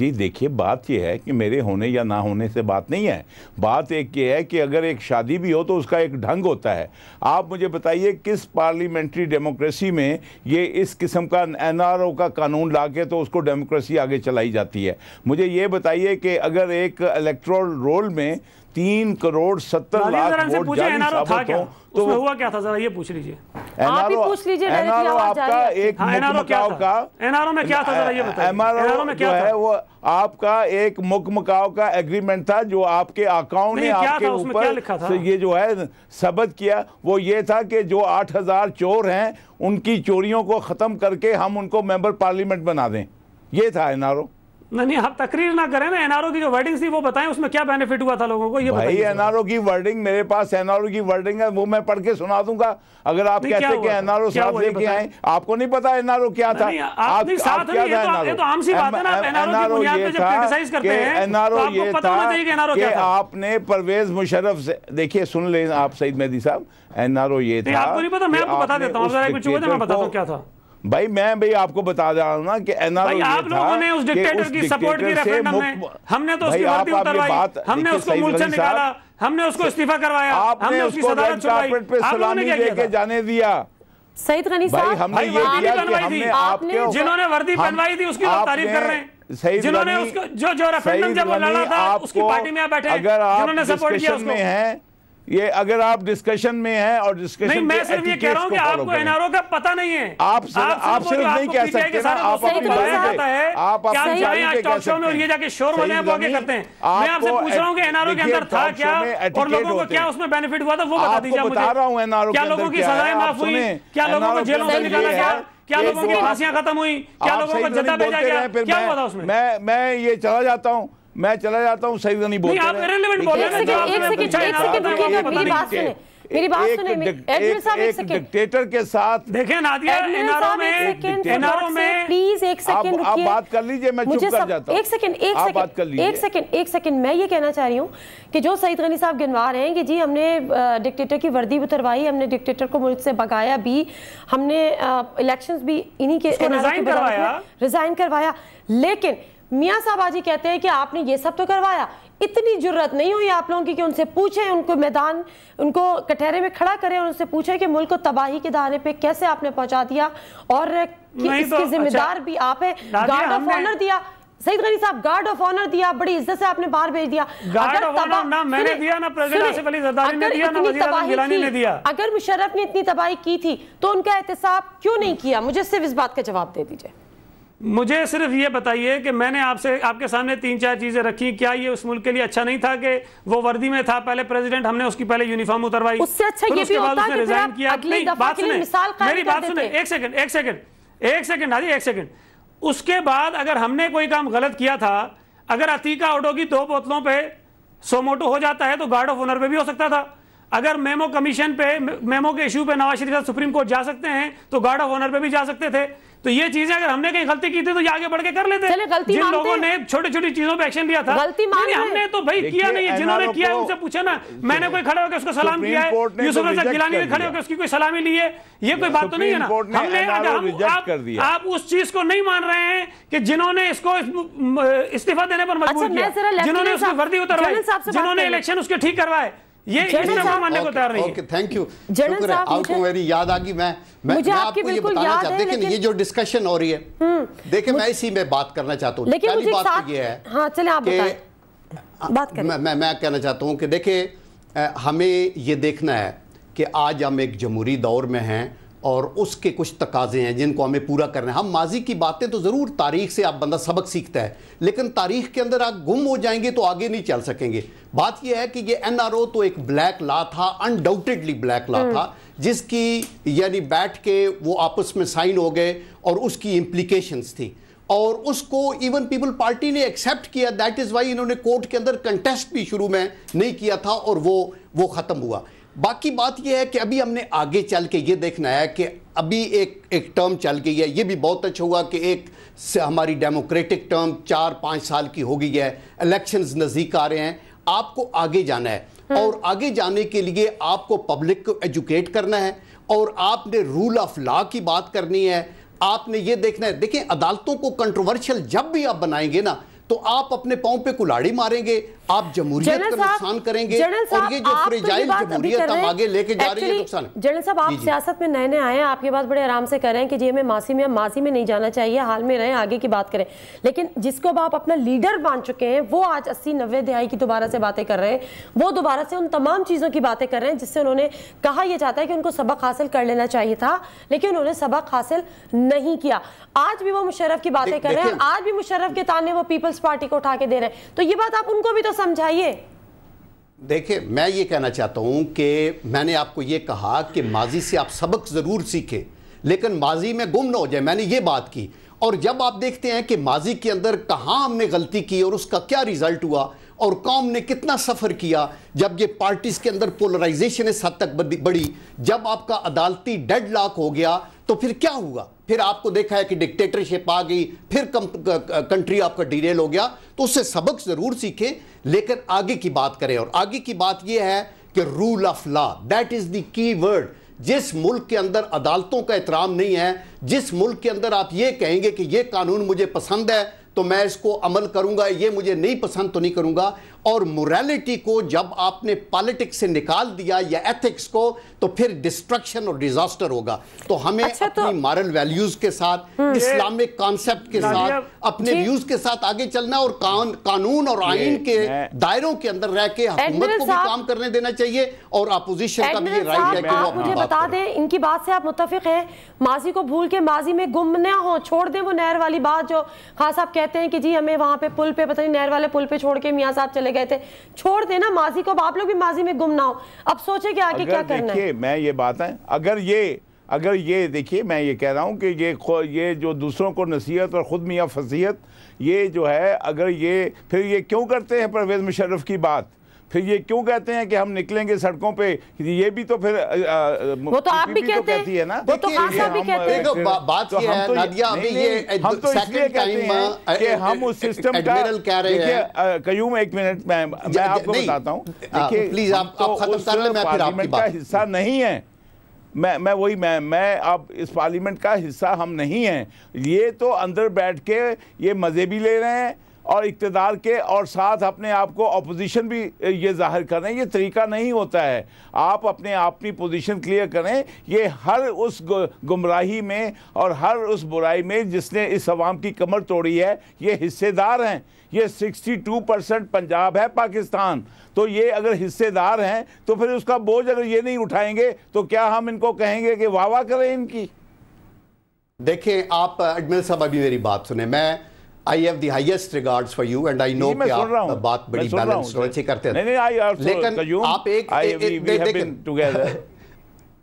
जी देखिए बात यह है कि मेरे होने या ना होने से बात नहीं है बात एक ये है कि अगर एक शादी भी हो तो उसका एक ढंग होता है आप मुझे बताइए किस पार्लियामेंट्री डेमोक्रेसी में ये इस किस्म का एनआरओ का कानून ला के तो उसको डेमोक्रेसी आगे चलाई जाती है मुझे ये बताइए कि अगर एक इलेक्ट्रोल रोल में तीन करोड़ सत्तर लाख तो हुआ क्या था जरा ये पूछ लीजिए एनआरओ एनआरओ आपका एक हाँ, एनआरओ क्या का एनआरओ में क्या था जरा ये बताइए एनआरओ में क्या है वो आपका एक मुकमकाव का एग्रीमेंट था जो आपके अकाउंट ने आपके ऊपर ये जो है सबद किया वो ये था कि जो 8000 चोर हैं उनकी चोरियों को खत्म करके हम उनको मेंबर पार्लियामेंट बना दें ये था एनआरओ नहीं नहीं आप तकरीर ना करें ना एनआरओ की जो वर्डिंग थी वो बताएं उसमें क्या बेनिफिट हुआ था लोगों को ये भाई एनआरओ की वर्डिंग मेरे पास एनआरओ की वर्डिंग है वो मैं पढ़ के सुना दूंगा अगर आप कहते कि एनआरओ साहब लेके आए आपको नहीं पता एनआरओ क्या था एनआरओ ये था आपने परवेज मुशर्रफ से देखिए सुन ले आप सईद मेहदी साहब एनआरओ ये था आपको नहीं पता मैं आपको बता देता हूँ क्या था भाई मैं भाई आपको बता दे रहा हूँ ना कि एनआरओ तो आप लोगों ने उस डिक्टेटर की सपोर्ट की रेफरेंडम में हमने तो उसकी भर्ती उतरवाई हमने उसको मुल्चा निकाला हमने उसको इस्तीफा करवाया हमने उसकी सदारत छुड़वाई आप लोगों ने क्या किया जाने दिया सईद गनी साहब हमने ये किया कि हमने आपने जिन्होंने वर्दी बनवाई थी उसकी तो तारीफ कर रहे हैं जिन्होंने उसको जो जो रेफरेंडम जब लड़ा था उसकी पार्टी में आप बैठे जिन्होंने सपोर्ट किया उसको ये अगर आप डिस्कशन में हैं और डिस्कशन नहीं मैं सिर्फ ये कह रहा हूँ कि आपको एनआरओ का पता नहीं है आप सर, आप सिर्फ नहीं कह सकते ना आप अपनी बात लाइन पे आप अपनी लाइन पे कह सकते हैं और ये जाके शोर बने आप आगे करते हैं मैं आपसे पूछ रहा हूँ कि एनआरओ के अंदर था क्या और लोगों को क्या उसमें बेनिफिट हुआ था वो बता दीजिए मुझे बता रहा हूँ एनआरओ क्या लोगों की सजाएं माफ हुई क्या लोगों को जेलों से निकाला गया क्या लोगों की फांसियां खत्म हुई क्या लोगों को जता भेजा गया क्या हुआ था उसमें मैं मैं ये चला जाता हूँ मैं चला जाता हूँ सही तो नहीं बोलते तो डिक्टेटर के साथ देखें प्लीज एक सेकेंड आप बात कर लीजिए मैं चुप कर जाता हूं एक सेकंड एक लीजिए एक सेकंड एक सेकंड मैं ये कहना चाह रही हूँ कि जो सईद गनी साहब गिनवा रहे हैं कि जी हमने डिक्टेटर की वर्दी उतरवाई हमने डिक्टेटर को मुल्क से भगाया भी हमने इलेक्शंस भी इन्हीं के रिजाइन करवाया लेकिन मियाँ साहब ही कहते हैं कि आपने ये सब तो करवाया इतनी जरूरत नहीं हुई आप लोगों की कि उनसे पूछें उनको मैदान उनको कटहरे में खड़ा करें और उनसे पूछें कि मुल्क को तबाही के दहाने पे कैसे आपने पहुंचा दिया और इसके तो, अच्छा, जिम्मेदार अच्छा, भी आप है गार्ड ऑफ ऑनर दिया सईद गनी साहब गार्ड ऑफ ऑनर दिया बड़ी इज्जत से आपने बाहर भेज दिया अगर ना मैंने दिया ना प्रेसिडेंट आसिफ अली जरदारी ने दिया ना वजीर गिलानी ने दिया अगर मुशर्रफ ने इतनी तबाही की थी तो उनका एहतसाब क्यों नहीं किया मुझे सिर्फ इस बात का जवाब दे दीजिए मुझे सिर्फ ये बताइए कि मैंने आपसे आपके सामने तीन चार चीज़ें रखी क्या ये उस मुल्क के लिए अच्छा नहीं था कि वो वर्दी में था पहले प्रेसिडेंट हमने उसकी पहले यूनिफॉर्म उतरवाई उससे अच्छा ये उसके होता कि आप किया अगली बात सुने मेरी बात सुने एक सेकंड एक सेकंड एक सेकंड हाजी एक सेकंड उसके बाद अगर हमने कोई काम गलत किया था अगर अतीका ओडो की दो बोतलों पर सोमोटो हो जाता है तो गार्ड ऑफ ऑनर पे भी हो सकता था अगर मेमो कमीशन पे मेमो के इशू पे नवाज शरीफ साहब सुप्रीम कोर्ट जा सकते हैं तो गार्ड ऑफ ऑनर पे भी जा सकते थे तो ये चीजें अगर हमने कहीं गलती की थी तो ये आगे बढ़ के कर लेते गलती जिन लोगों ने छोटी छोटी चीजों पे एक्शन लिया था गलती मान नहीं, हमने तो भाई किया नहीं है जिन्होंने किया उनसे पूछे ना मैंने कोई खड़े होकर उसको सलाम किया है यूसुफ तो रजा गिलानी खड़े होकर उसकी कोई सलामी ली है ये कोई बात तो नहीं है ना हमने हम आप उस चीज को नहीं मान रहे हैं कि जिन्होंने इसको इस्तीफा देने पर मजबूर अच्छा, किया जिन्होंने उसकी वर्दी उतरवाई जिन्होंने इलेक्शन उसके ठीक करवाए ये मानने को तैयार नहीं थैंक यू शुक्र है आपको मेरी याद आ गई मैं मुझे आपको ये बताना चाहता लेकिन ये जो डिस्कशन हो रही है हम्म। देखिए मैं इसी में बात करना चाहता हूँ पहली बात तो ये है हाँ चले आप बात करें मैं मैं कहना चाहता हूँ कि देखिए हमें ये देखना है कि आज हम एक जमहूरी दौर में हैं और उसके कुछ तकाजे हैं जिनको हमें पूरा करना है हम माजी की बातें तो ज़रूर तारीख से आप बंदा सबक सीखता है लेकिन तारीख के अंदर आप गुम हो जाएंगे तो आगे नहीं चल सकेंगे बात यह है कि ये एनआरओ तो एक ब्लैक ला था अनडाउटेडली ब्लैक लॉ था हम्म। जिसकी यानी बैठ के वो आपस में साइन हो गए और उसकी इम्प्लीकेशंस थी और उसको इवन पीपल पार्टी ने एक्सेप्ट किया दैट इज़ वाई इन्होंने कोर्ट के अंदर कंटेस्ट भी शुरू में नहीं किया था और वो वो ख़त्म हुआ बाकी बात यह है कि अभी हमने आगे चल के ये देखना है कि अभी एक एक टर्म चल गई है ये भी बहुत अच्छा हुआ कि एक से हमारी डेमोक्रेटिक टर्म चार पाँच साल की हो गई है इलेक्शन नज़दीक आ रहे हैं आपको आगे जाना है हम्म। और आगे जाने के लिए आपको पब्लिक को एजुकेट करना है और आपने रूल ऑफ लॉ की बात करनी है आपने ये देखना है देखें अदालतों को कंट्रोवर्शियल जब भी आप बनाएंगे ना तो आप अपने पाओ पे कुलाड़ी मारेंगे आप जमहूरियत का नुकसान करेंगे और ये जो फ्रेजाइल तो जमहूरियत हम आगे लेके जा रही तो है नुकसान जनरल साहब आप सियासत में नए नए आए हैं आपके पास बड़े आराम से कर रहे हैं कि जी हमें मासी में मासी में नहीं जाना चाहिए हाल में रहें आगे की बात करें लेकिन जिसको अब आप अपना लीडर मान चुके हैं वो आज अस्सी नब्बे दिहाई की दोबारा से बातें कर रहे हैं वो दोबारा से उन तमाम चीज़ों की बातें कर रहे हैं जिससे उन्होंने कहा यह चाहता है कि उनको सबक हासिल कर लेना चाहिए था लेकिन उन्होंने सबक हासिल नहीं किया आज भी वो मुशरफ की बातें कर रहे हैं आज भी मुशरफ के ताने वो पीपल्स पार्टी को उठा के दे रहे हैं तो ये बात आप उनको भी तो समझाइए देखिए मैं ये कहना चाहता हूँ कि मैंने आपको ये कहा कि माजी से आप सबक ज़रूर सीखें लेकिन माजी में गुम ना हो जाए मैंने ये बात की और जब आप देखते हैं कि माजी के अंदर कहाँ हमने गलती की और उसका क्या रिजल्ट हुआ और कौम ने कितना सफ़र किया जब ये पार्टीज़ के अंदर पोलराइजेशन इस हद तक बढ़ी जब आपका अदालती डेड लॉक हो गया तो फिर क्या हुआ फिर आपको देखा है कि डिक्टेटरशिप आ गई फिर कंट्री आपका डीरेल हो गया तो उससे सबक ज़रूर सीखें लेकिन आगे की बात करें और आगे की बात यह है कि rule of law that is the key word जिस मुल्क के अंदर अदालतों का एहतराम नहीं है जिस मुल्क के अंदर आप ये कहेंगे कि ये कानून मुझे पसंद है तो मैं इसको अमल करूंगा ये मुझे नहीं पसंद तो नहीं करूंगा और मोरालिटी को जब आपने पॉलिटिक्स से निकाल दिया या एथिक्स को तो फिर डिस्ट्रक्शन और डिजास्टर होगा तो हमें अच्छा तो अपनी तो... मॉरल वैल्यूज के साथ इस्लामिक हम्म। कॉन्सेप्ट के साथ अपने व्यूज के साथ आगे चलना और कान, कानून और आइन के दायरों के अंदर रह के हकूमत को भी काम करने देना चाहिए और अपोजिशन का भी राइट है कि वो मुझे बता दें इनकी बात से आप मुतफिक हैं माजी को भूल के माजी में गुम ना हो छोड़ दें वो नहर वाली बात जो खास आप कहते हैं कि जी हमें वहां पे पुल पे पता नहीं नहर वाले पुल पे छोड़ के मियाँ साहब चले चले गए थे छोड़ देना माजी को आप लोग भी माजी में गुम ना हो अब सोचे कि आगे क्या करना है मैं ये बात है अगर ये अगर ये देखिए मैं ये कह रहा हूँ कि ये ये जो दूसरों को नसीहत और ख़ुद मियाँ फसीहत ये जो है अगर ये फिर ये क्यों करते हैं परवेज़ मुशर्रफ की बात फिर ये क्यों कहते हैं कि हम निकलेंगे सड़कों पे ये भी तो फिर आ, वो तो आप भी, तो कहते, तो कहती है ना वो तो आप भी कहते हैं बात ये है नादिया अभी ये हम तो, तो इसलिए कहते हैं कि हम उस सिस्टम का कह रहे हैं कयूम एक मिनट मैं मैं आपको बताता हूँ प्लीज तो आप खत्म कर लें मैं फिर आपकी बात हिस्सा नहीं है मैं मैं वही मैं मैं अब इस पार्लियामेंट का हिस्सा हम नहीं हैं ये तो अंदर बैठ के ये मज़े भी ले रहे हैं और इकतदार के और साथ अपने आप को अपोजिशन भी ये जाहिर करें ये तरीका नहीं होता है आप अपने अपनी पोजीशन क्लियर करें ये हर उस गुमराही में और हर उस बुराई में जिसने इस अवाम की कमर तोड़ी है ये हिस्सेदार हैं ये 62 परसेंट पंजाब है पाकिस्तान तो ये अगर हिस्सेदार हैं तो फिर उसका बोझ अगर ये नहीं उठाएंगे तो क्या हम इनको कहेंगे कि वाह वाह करें इनकी देखिए आप एडमिल साहब अभी मेरी बात सुने मैं I have the highest regards for you and I know कि आप बात बड़ी बैलेंस और अच्छी करते हैं नहीं नहीं लेकिन आप एक देखें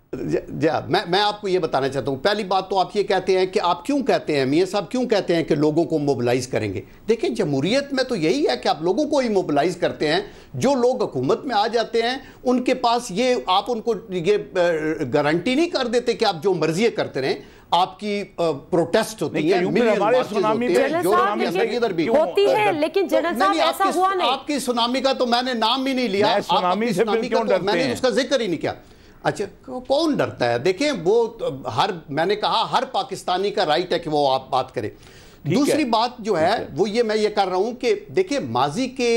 जा हाँ, मैं मैं आपको ये बताना चाहता हूँ पहली बात तो आप ये कहते हैं कि आप क्यों कहते हैं मियाँ साहब क्यों कहते हैं कि लोगों को मोबिलाइज करेंगे देखिए जमहूरीत में तो यही है कि आप लोगों को ही मोबिलाइज करते हैं जो लोग हुकूमत में आ जाते हैं उनके पास ये आप उनको ये गारंटी नहीं कर देते कि आप जो मर्जी करते रहें आपकी प्रोटेस्ट होती है हमारे सुनामी होती है लेकिन तो जनरल साहब ऐसा हुआ नहीं आपकी सुनामी का तो मैंने नाम ही नहीं लिया सुनामी से क्यों तो डरते मैंने उसका जिक्र ही नहीं किया अच्छा कौन डरता है देखें वो तो हर मैंने कहा हर पाकिस्तानी का राइट है कि वो आप बात करें दूसरी बात जो है वो ये मैं ये कर रहा हूं कि देखिए माजी के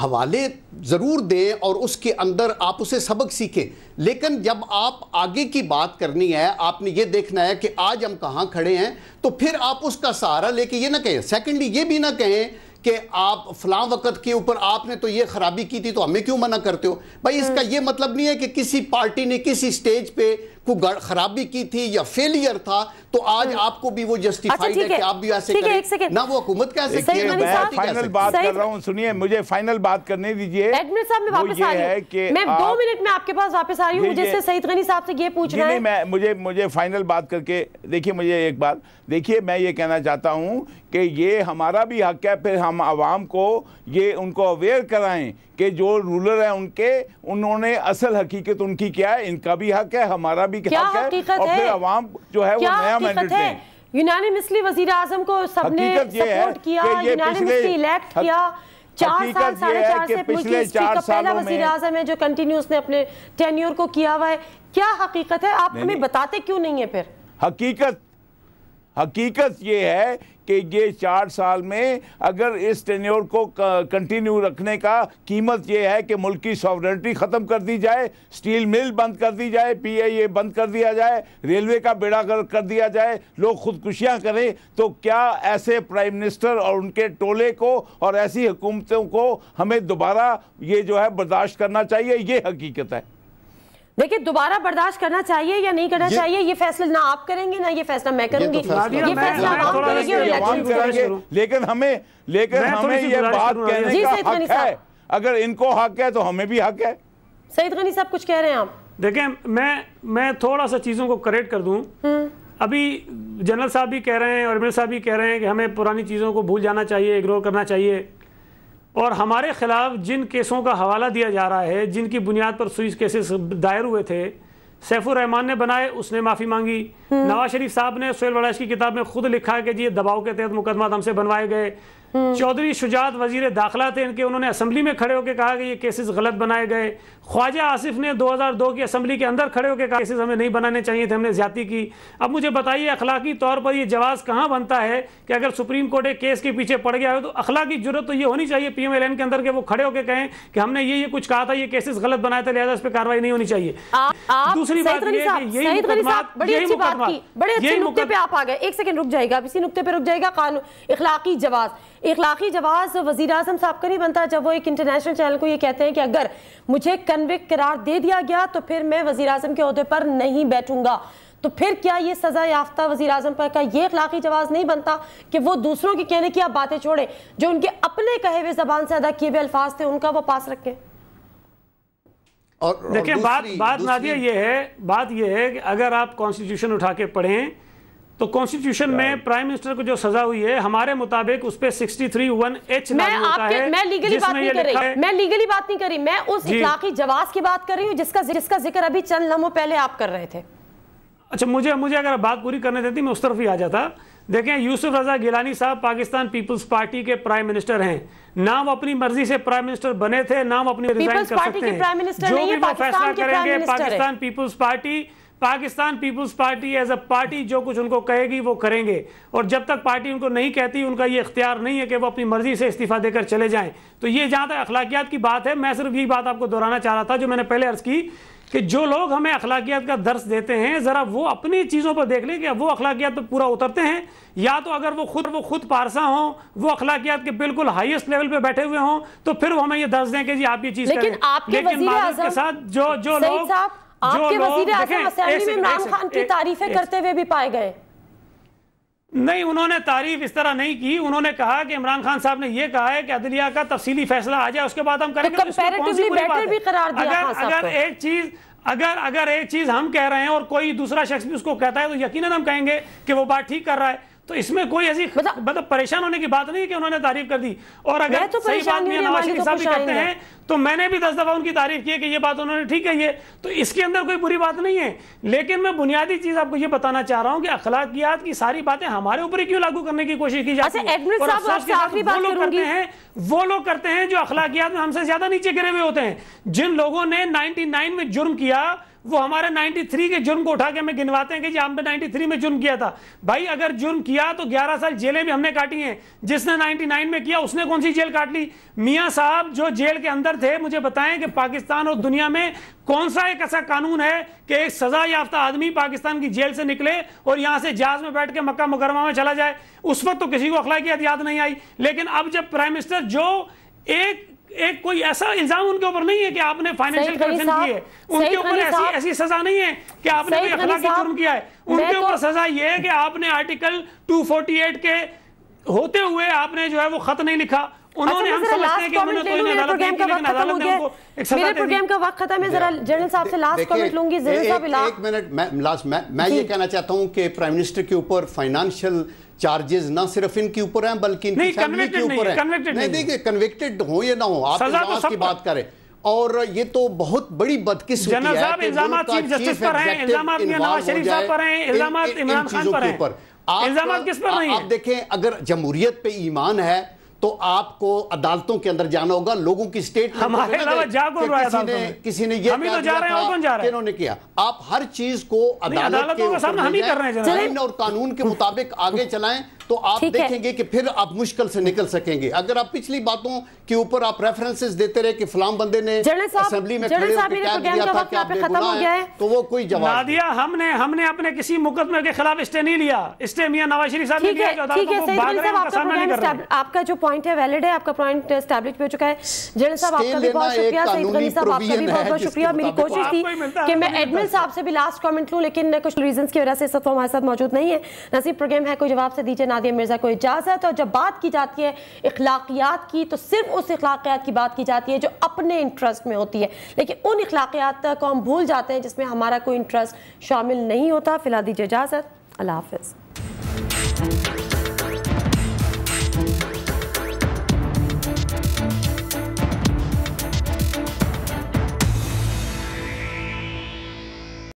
हवाले ज़रूर दें और उसके अंदर आप उसे सबक सीखें लेकिन जब आप आगे की बात करनी है आपने ये देखना है कि आज हम कहाँ खड़े हैं तो फिर आप उसका सहारा लेके ये ना कहें सेकेंडली ये भी ना कहें कि आप फलां वक़्त के ऊपर आपने तो ये ख़राबी की थी तो हमें क्यों मना करते हो भाई इसका हम्म। ये मतलब नहीं है कि किसी पार्टी ने किसी स्टेज पे को खराबी की थी या फेलियर था तो आज हम्म। आपको भी वो जस्टिफाइड अच्छा, है कि आप भी ऐसे करें ना वो हुकूमत कैसे फाइनल बात कर रहा हूँ सुनिए मुझे फाइनल बात करने दीजिए एडमिन साहब मैं वापस आ रही हूँ मैं दो मिनट में आपके पास वापस आ रही हूँ मुझे सईद गनी साहब से ये पूछना है मैं मुझे मुझे फाइनल बात करके देखिए मुझे एक बात देखिए मैं ये कहना चाहता हूँ कि ये हमारा भी हक है फिर हम आवाम को ये उनको अवेयर कराएं कि जो रूलर है उनके उन्होंने असल हकीकत उनकी क्या है इनका भी हक है हमारा भी क्या हक, है और फिर अवाम जो है वो नया मैंडेट है यूनानिमसली वजीर आजम को सबने सपोर्ट किया इलेक्ट किया चार साल साढ़े चार से पिछले चार पहला वजीर आजम है जो कंटिन्यू ने अपने टेन्योर को किया हुआ है क्या हकीकत है आप हमें बताते क्यों नहीं है फिर हकीकत हकीकत ये है कि ये चार साल में अगर इस टेन्योर को कंटिन्यू रखने का कीमत ये है कि मुल्क की सॉवरेंटी ख़त्म कर दी जाए स्टील मिल बंद कर दी जाए पीआईए बंद कर दिया जाए रेलवे का बेड़ा कर, कर दिया जाए लोग खुदकुशियाँ करें तो क्या ऐसे प्राइम मिनिस्टर और उनके टोले को और ऐसी हुकूमतों को हमें दोबारा ये जो है बर्दाश्त करना चाहिए ये हकीकत है देखिए दोबारा बर्दाश्त करना चाहिए या नहीं करना चाहिए ये फैसला ना आप करेंगे ना ये फैसला मैं तो करूंगी ये फैसला आप करेंगे लेकिन हमें लेकिन हमें ये बात कहने का हक है अगर इनको हक है तो हमें भी हक है सईद गनी साहब कुछ कह रहे हैं आप देखें मैं मैं थोड़ा सा चीज़ों को करेक्ट कर दूं हम्म। अभी जनरल साहब भी कह रहे हैं और इमरान साहब भी कह रहे हैं कि हमें पुरानी चीज़ों को भूल जाना चाहिए इग्नोर करना चाहिए और हमारे खिलाफ जिन केसों का हवाला दिया जा रहा है जिनकी बुनियाद पर सुइस केसेस दायर हुए थे सैफुर रहमान ने बनाए उसने माफ़ी मांगी हम्म। नवाज शरीफ साहब ने सोहेल वड़ाश की किताब में खुद लिखा है कि जी दबाव के तहत मुकदमा हमसे बनवाए गए चौधरी शुजात वजीर दाखिला थे इनके उन्होंने असम्बली में खड़े होकर कहा कि ये केसेस गलत बनाए गए ख्वाजा आसिफ ने 2002 की असम्बली के अंदर खड़े होकर कहा केसेस हमें नहीं बनाने चाहिए थे हमने ज्यादा की अब मुझे बताइए अखलाकी तौर पर ये जवाब कहाँ बनता है कि अगर सुप्रीम कोर्ट एक केस के पीछे पड़ गया हो तो अखलाकी जरूरत तो ये होनी चाहिए पी के अंदर के वो खड़े होकर कहें कि हमने ये ये कुछ कहा था ये केसेस गलत बनाए थे लिहाजा इस पर कार्रवाई नहीं होनी चाहिए दूसरी बात यही मुकदमा आप आ गए एक सेकंड रुक जाएगा इसी नुकते पर रुक जाएगा कानून इखलाकी जवाब इखलाकी जवाब वज़ी अजम साहब का नहीं बनता जब वो एक इंटरनेशनल चैनल को ये कहते हैं कि अगर मुझे कन्विक करार दे दिया गया तो फिर मैं वज़ी अजम के अहदे पर नहीं बैठूंगा तो फिर क्या ये सज़ा याफ्ता वजी अजम पर का ये इखलाकी जवाब नहीं बनता कि वो दूसरों के कहने की आप बातें छोड़ें जो उनके अपने कहे हुए जबान से अदा किए हुए अल्फाज थे उनका वो पास रखें देखिये बात बात नादिया ये है बात ये है कि अगर आप कॉन्स्टिट्यूशन उठा के पढ़ें तो कॉन्स्टिट्यूशन में प्राइम मिनिस्टर को जो सजा हुई है हमारे मुताबिक उस पर सिक्सटी थ्री वन एच मैं आपके मैं लीगली बात नहीं कर रही मैं लीगली बात नहीं कर रही मैं उस इलाकी जवाब की बात कर रही हूँ जिसका जिसका जिक्र अभी चंद लम्हों पहले आप कर रहे थे अच्छा मुझे मुझे अगर बात पूरी करने देती मैं उस तरफ ही आ जाता देखें यूसुफ रजा गिलानी साहब पाकिस्तान पीपल्स पार्टी के प्राइम मिनिस्टर हैं ना वो अपनी मर्जी से प्राइम मिनिस्टर बने थे ना वो अपनी रिजाइन कर सकते हैं जो भी वो फैसला करेंगे Pakistan Peoples Party Pakistan Peoples Party as a party जो कुछ उनको कहेगी वो करेंगे और जब तक पार्टी उनको नहीं कहती उनका ये इख्तियार नहीं है कि वो अपनी मर्जी से इस्तीफ़ा देकर चले जाएं तो ये जहाँ तक अखलाकियात की बात है मैं सिर्फ यही बात आपको दोहराना चाह रहा था जो मैंने पहले अर्ज़ की कि जो लोग हमें अखलाकियात का दर्श देते हैं ज़रा वो अपनी चीज़ों पर देख लें कि वो अखलाकियात पर पूरा उतरते हैं या तो अगर वो खुद वो खुद पारसा हो वो अखलाकियात के बिल्कुल हाईएस्ट लेवल पे बैठे हुए हों तो फिर वो हमें ये दर्ज दें कि जी आप ये चीज़ लेकिन, करें। लेकिन के साथ जो जो लोग आपके वजीर आजम असेंबली में इमरान खान की तारीफें करते हुए भी पाए गए नहीं उन्होंने तारीफ इस तरह नहीं की उन्होंने कहा कि इमरान खान साहब ने यह कहा है कि अदलिया का तफसीली फैसला आ जाए उसके बाद हम करेंगे तो, तो भी करार दिया अगर अगर एक चीज अगर अगर एक चीज हम कह रहे हैं और कोई दूसरा शख्स भी उसको कहता है तो यकीनन हम कहेंगे कि वो बात ठीक कर रहा है तो इसमें कोई ऐसी मतलब-, मतलब परेशान होने की बात नहीं कि उन्होंने तारीफ कर दी और अगर तो सही बात मियाँ नवाज शरीफ साहब भी तो करते हैं तो मैंने भी दस दफा उनकी तारीफ की है कि ये बात उन्होंने ठीक है तो इसके अंदर कोई बुरी बात नहीं है लेकिन मैं बुनियादी चीज आपको ये बताना चाह रहा हूँ कि अखलाकियात की सारी बातें हमारे ऊपर क्यों लागू करने की कोशिश की जाती अच्छा, है वो लोग करते हैं वो लोग करते हैं जो अखलाकियात में हमसे ज्यादा नीचे गिरे हुए होते हैं जिन लोगों ने नाइनटी में जुर्म किया वो हमारे 93 के जुर्म को उठा के हमें गिनवाते हैं कि जी हमने 93 में जुर्म किया था भाई अगर जुर्म किया तो 11 साल जेलें भी हमने काटी हैं जिसने 99 में किया उसने कौन सी जेल काट ली मियाँ साहब जो जेल के अंदर थे मुझे बताएं कि पाकिस्तान और दुनिया में कौन सा एक ऐसा कानून है कि एक सजा याफ्ता आदमी पाकिस्तान की जेल से निकले और यहां से जहाज में बैठ के मक्का मुकरमा में चला जाए उस वक्त तो किसी को अखलाकियात याद नहीं आई लेकिन अब जब प्राइम मिनिस्टर जो एक एक कोई ऐसा इल्जाम उनके ऊपर नहीं है कि आपने फाइनेंशियल करप्शन की है उनके ऊपर ऐसी ऐसी सजा नहीं है कि आपने कोई अखलाकी जुर्म किया है उनके तो- ऊपर सजा यह है कि आपने आर्टिकल 248 के होते हुए आपने जो है वो खत नहीं लिखा उन्होंने अच्छा, हम समझते हैं कि कोई तो नहीं अदालत नहीं लेकिन अदालत ने उनको मेरे प्रोग्राम का वक्त खत्म है जरा जनरल साहब से लास्ट कमेंट लूंगी जनरल साहब एक मिनट मैं लास्ट मैं ये कहना चाहता हूं कि प्राइम मिनिस्टर के ऊपर फाइनेंशियल चार्जेस ना सिर्फ इनके ऊपर हैं बल्कि इनकी फैमिली के ऊपर हैं नहीं देखिए कन्विक्टेड हो या ना हो आप तो इंसाफ की बात करें और ये तो बहुत बड़ी बदकिस्मती है इल्जाम किस पर आप देखें अगर जमहूरियत पे ईमान है तो आपको अदालतों के अंदर जाना होगा लोगों की स्टेट हमारे किसी ने किसी ने ये तो जा रहे हैं जा रहे हैं किया आप हर चीज को अदालत के और कानून के मुताबिक आगे चलाएं तो आप देखेंगे कि फिर आप मुश्किल से निकल सकेंगे अगर आप पिछली बातों के ऊपर आप रेफरेंसेस देते रहे कि फलाम बंदे ने असेंबली में खड़े होकर तो वो कोई जवाब दिया हमने हमने अपने किसी मुकदमे के खिलाफ स्टे नहीं लिया स्टे मियां नवाज शरीफ साहब ने लिया ठीक है आपका जो पॉइंट है वैलिड है आपका पॉइंट स्टैब्लिश हो चुका है जनरल साहब आपका भी बहुत शुक्रिया सईद गनी साहब आपका भी बहुत बहुत शुक्रिया मेरी कोशिश थी कि मैं एडमिन साहब से भी लास्ट कमेंट लूँ लेकिन कुछ रीजंस की वजह से इस वक्त हमारे साथ मौजूद नहीं है नसीब प्रोग्राम है कोई जवाब से दीजिए ना नादिया मिर्ज़ा को इजाज़त और जब बात की जाती है अखलाकियात की तो सिर्फ उस अखलाकियात की बात की जाती है जो अपने इंटरेस्ट में होती है लेकिन उन अखलाकियात को हम भूल जाते हैं जिसमें हमारा कोई इंटरेस्ट शामिल नहीं होता फ़िलहाल दीजिए इजाज़त अल्लाह हाफ